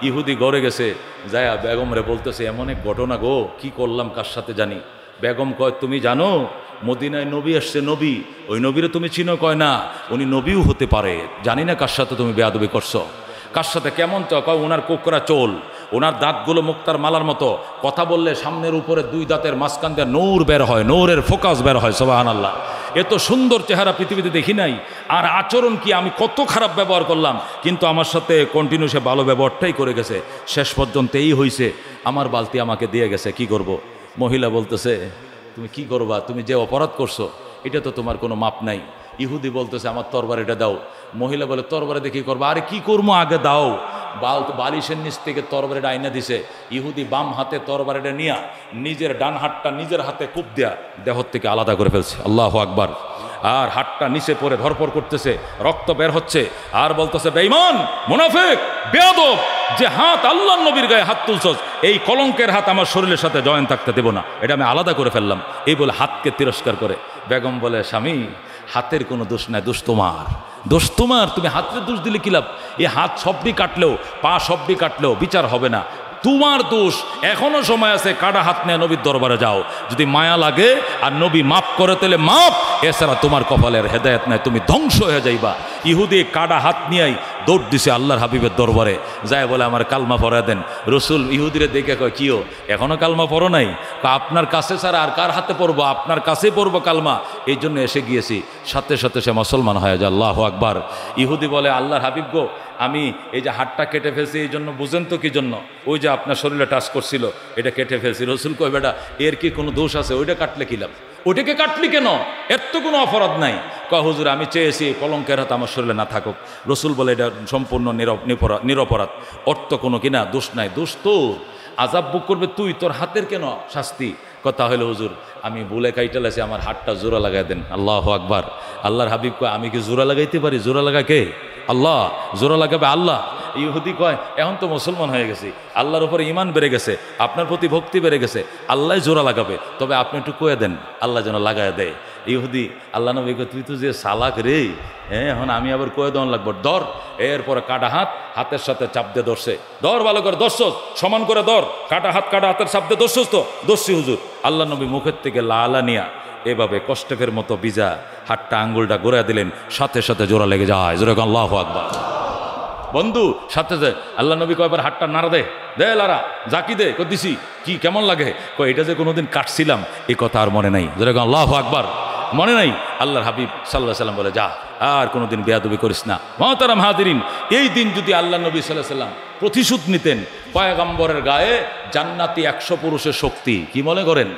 Speaker 1: ইহুদি গড়ে গেছে যায়া বেগমরে বলতেছে এমন এক ঘটনা গো কি করলাম কার সাথে জানি বেগম কয় তুমি জানো মদিনায় নবী আসছে নবী ওই নবীরে তুমি চিনো কয় না উনি নবীও হতে পারে জানি না কার সাথে তুমি বেয়াদবি করছো কার সাথে কেমন তো কয় ওনার কোকরা চোল ওনার দাঁতগুলো মুক্তার মালার মতো কথা বললে সামনের উপরে দুই দাঁতের মাঝখান দিয়ে নৌর বের হয় নৌরের ফোকাস বের হয় সোবাহান আল্লাহ এত সুন্দর চেহারা পৃথিবীতে দেখি নাই আর আচরণ কি আমি কত খারাপ ব্যবহার করলাম কিন্তু আমার সাথে কন্টিনিউ সে ভালো ব্যবহারটাই করে গেছে শেষ পর্যন্ত এই হয়েছে আমার বালতি আমাকে দিয়ে গেছে কি করব। মহিলা বলতেছে তুমি কি করবা তুমি যে অপরাধ করছো এটা তো তোমার কোনো মাপ নাই ইহুদি বলতেছে আমার তরবারিটা দাও মহিলা বলে তরবারি দেখি করবো আরে কি করবো আগে দাও বাল বালিশের নিচ থেকে তরবারিটা আইনা দিছে ইহুদি বাম হাতে তরবারিটা নিয়া নিজের ডান হাতটা নিজের হাতে কূপ দেয়া দেহ থেকে আলাদা করে ফেলছে আল্লাহ আকবার আর হাতটা নিচে পরে ধরপর করতেছে রক্ত বের হচ্ছে আর বলতেছে বেঈমান মুনাফেক বেয়াদব যে হাত আল্লাহ নবীর গায়ে হাত তুলছস এই কলঙ্কের হাত আমার শরীরের সাথে জয়েন থাকতে দেব না এটা আমি আলাদা করে ফেললাম এই বলে হাতকে তিরস্কার করে বেগম বলে স্বামী হাতের কোনো দোষ নাই দোষ তোমার দোষ তোমার তুমি হাতের দোষ দিলে কি লাভ এই হাত সবটি কাটলেও পা সবটি কাটলেও বিচার হবে না তোমার দোষ এখনো সময় আছে কাটা হাত নিয়ে নবীর দরবারে যাও যদি মায়া লাগে আর নবী মাপ করে তেলে মাপ এছাড়া তোমার কপালের হেদায়ত নাই তুমি ধ্বংস হয়ে যাইবা ইহুদি কাটা হাত নিয়েই দৌড় দিছে আল্লাহর হাবিবের দরবারে যায় বলে আমার কালমা পরা দেন রসুল ইহুদিরে দেখে কয় কিও এখনও কালমা পড়ো নাই তা আপনার কাছে ছাড়া আর কার হাতে পড়বো আপনার কাছেই পড়বো কালমা এই জন্য এসে গিয়েছি সাথে সাথে সে মুসলমান হয়ে যায় আল্লাহ আকবার ইহুদি বলে আল্লাহর হাবিব গো আমি এই যে হাটটা কেটে ফেলছি এই জন্য বুঝেন তো কী জন্য ওই যে আপনার শরীরে টাচ করছিল এটা কেটে ফেলছি রসুল কই বেটা এর কি কোনো দোষ আছে ওইটা কাটলে কিলাম ওইটাকে কাটলি কেন এর তো কোনো অপরাধ নাই ক হুজুর আমি চেয়েছি কলঙ্কের হাত আমার শরীরে না থাকুক রসুল বলে এটা সম্পূর্ণ নিরপরাধ অর্থ কোনো কিনা দোষ নাই দোষ তো আজাব বুক করবে তুই তোর হাতের কেন শাস্তি কথা হলো হুজুর আমি বলে কাইটালাছি আমার হাটটা জোড়া লাগাই দেন আল্লাহ আকবার আল্লাহর হাবিব কয় আমি কি জোড়া লাগাইতে পারি জোড়া লাগা কে আল্লাহ জোরা লাগাবে আল্লাহ ইহুদি কয় এখন তো মুসলমান হয়ে গেছি আল্লাহর উপরে ইমান বেড়ে গেছে আপনার প্রতি ভক্তি বেড়ে গেছে আল্লাহ জোরা লাগাবে তবে আপনি একটু কয়ে দেন আল্লাহ যেন লাগায় দেয় ইহুদি আল্লাহ নবী তুই তো যে সালাক রে হ্যাঁ এখন আমি আবার কয়ে দেওয়া লাগবো দর এরপরে কাটা হাত হাতের সাথে চাপ দিয়ে ধরছে দর ভালো করে দর্শস সমান করে দর কাটা হাত কাটা হাতের চাপ দিয়ে দর্শস তো দর্শি হুজুর আল্লাহ নবী মুখের থেকে লালা নিয়া এভাবে কষ্টকের মতো বিজা হাতটা আঙ্গুলটা ঘোরা দিলেন সাথে সাথে জোড়া লেগে যায় জোরে আল্লাহ আকবর বন্ধু সাথে সাথে আল্লাহ নবী কয়বার হাতটা নাড়া দে দে লারা জাকি দে দিছি কি কেমন লাগে কয় এটা যে কোনোদিন কাটছিলাম এ কথা আর মনে নাই জোরে আল্লাহ আকবর মনে নাই আল্লাহর হাবিব সাল্লাহ সাল্লাম বলে যা আর কোনোদিন বেয়াদবি করিস না মহতারাম হাদিরিন এই দিন যদি আল্লাহ নবী সাল্লাহ সাল্লাম প্রতিশোধ নিতেন পয়াগম্বরের গায়ে জান্নাতি একশো পুরুষের শক্তি কি মনে করেন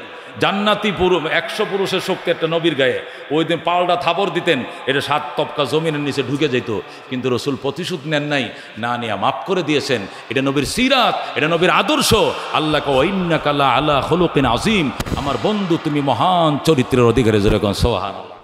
Speaker 1: জান্নাতি পুরুষ একশো পুরুষের শক্তি একটা নবীর গায়ে ওই দিন পালটা থাপড় দিতেন এটা সাত তপকা জমিনের নিচে ঢুকে যেত কিন্তু রসুল প্রতিশোধ নেন নাই না নিয়া মাফ করে দিয়েছেন এটা নবীর সিরাত এটা নবীর আদর্শ আল্লাহ কাল্লা আল্লাহ হলুকিন আজিম আমার বন্ধু তুমি মহান চরিত্রের অধিকারী যেরকম সোহান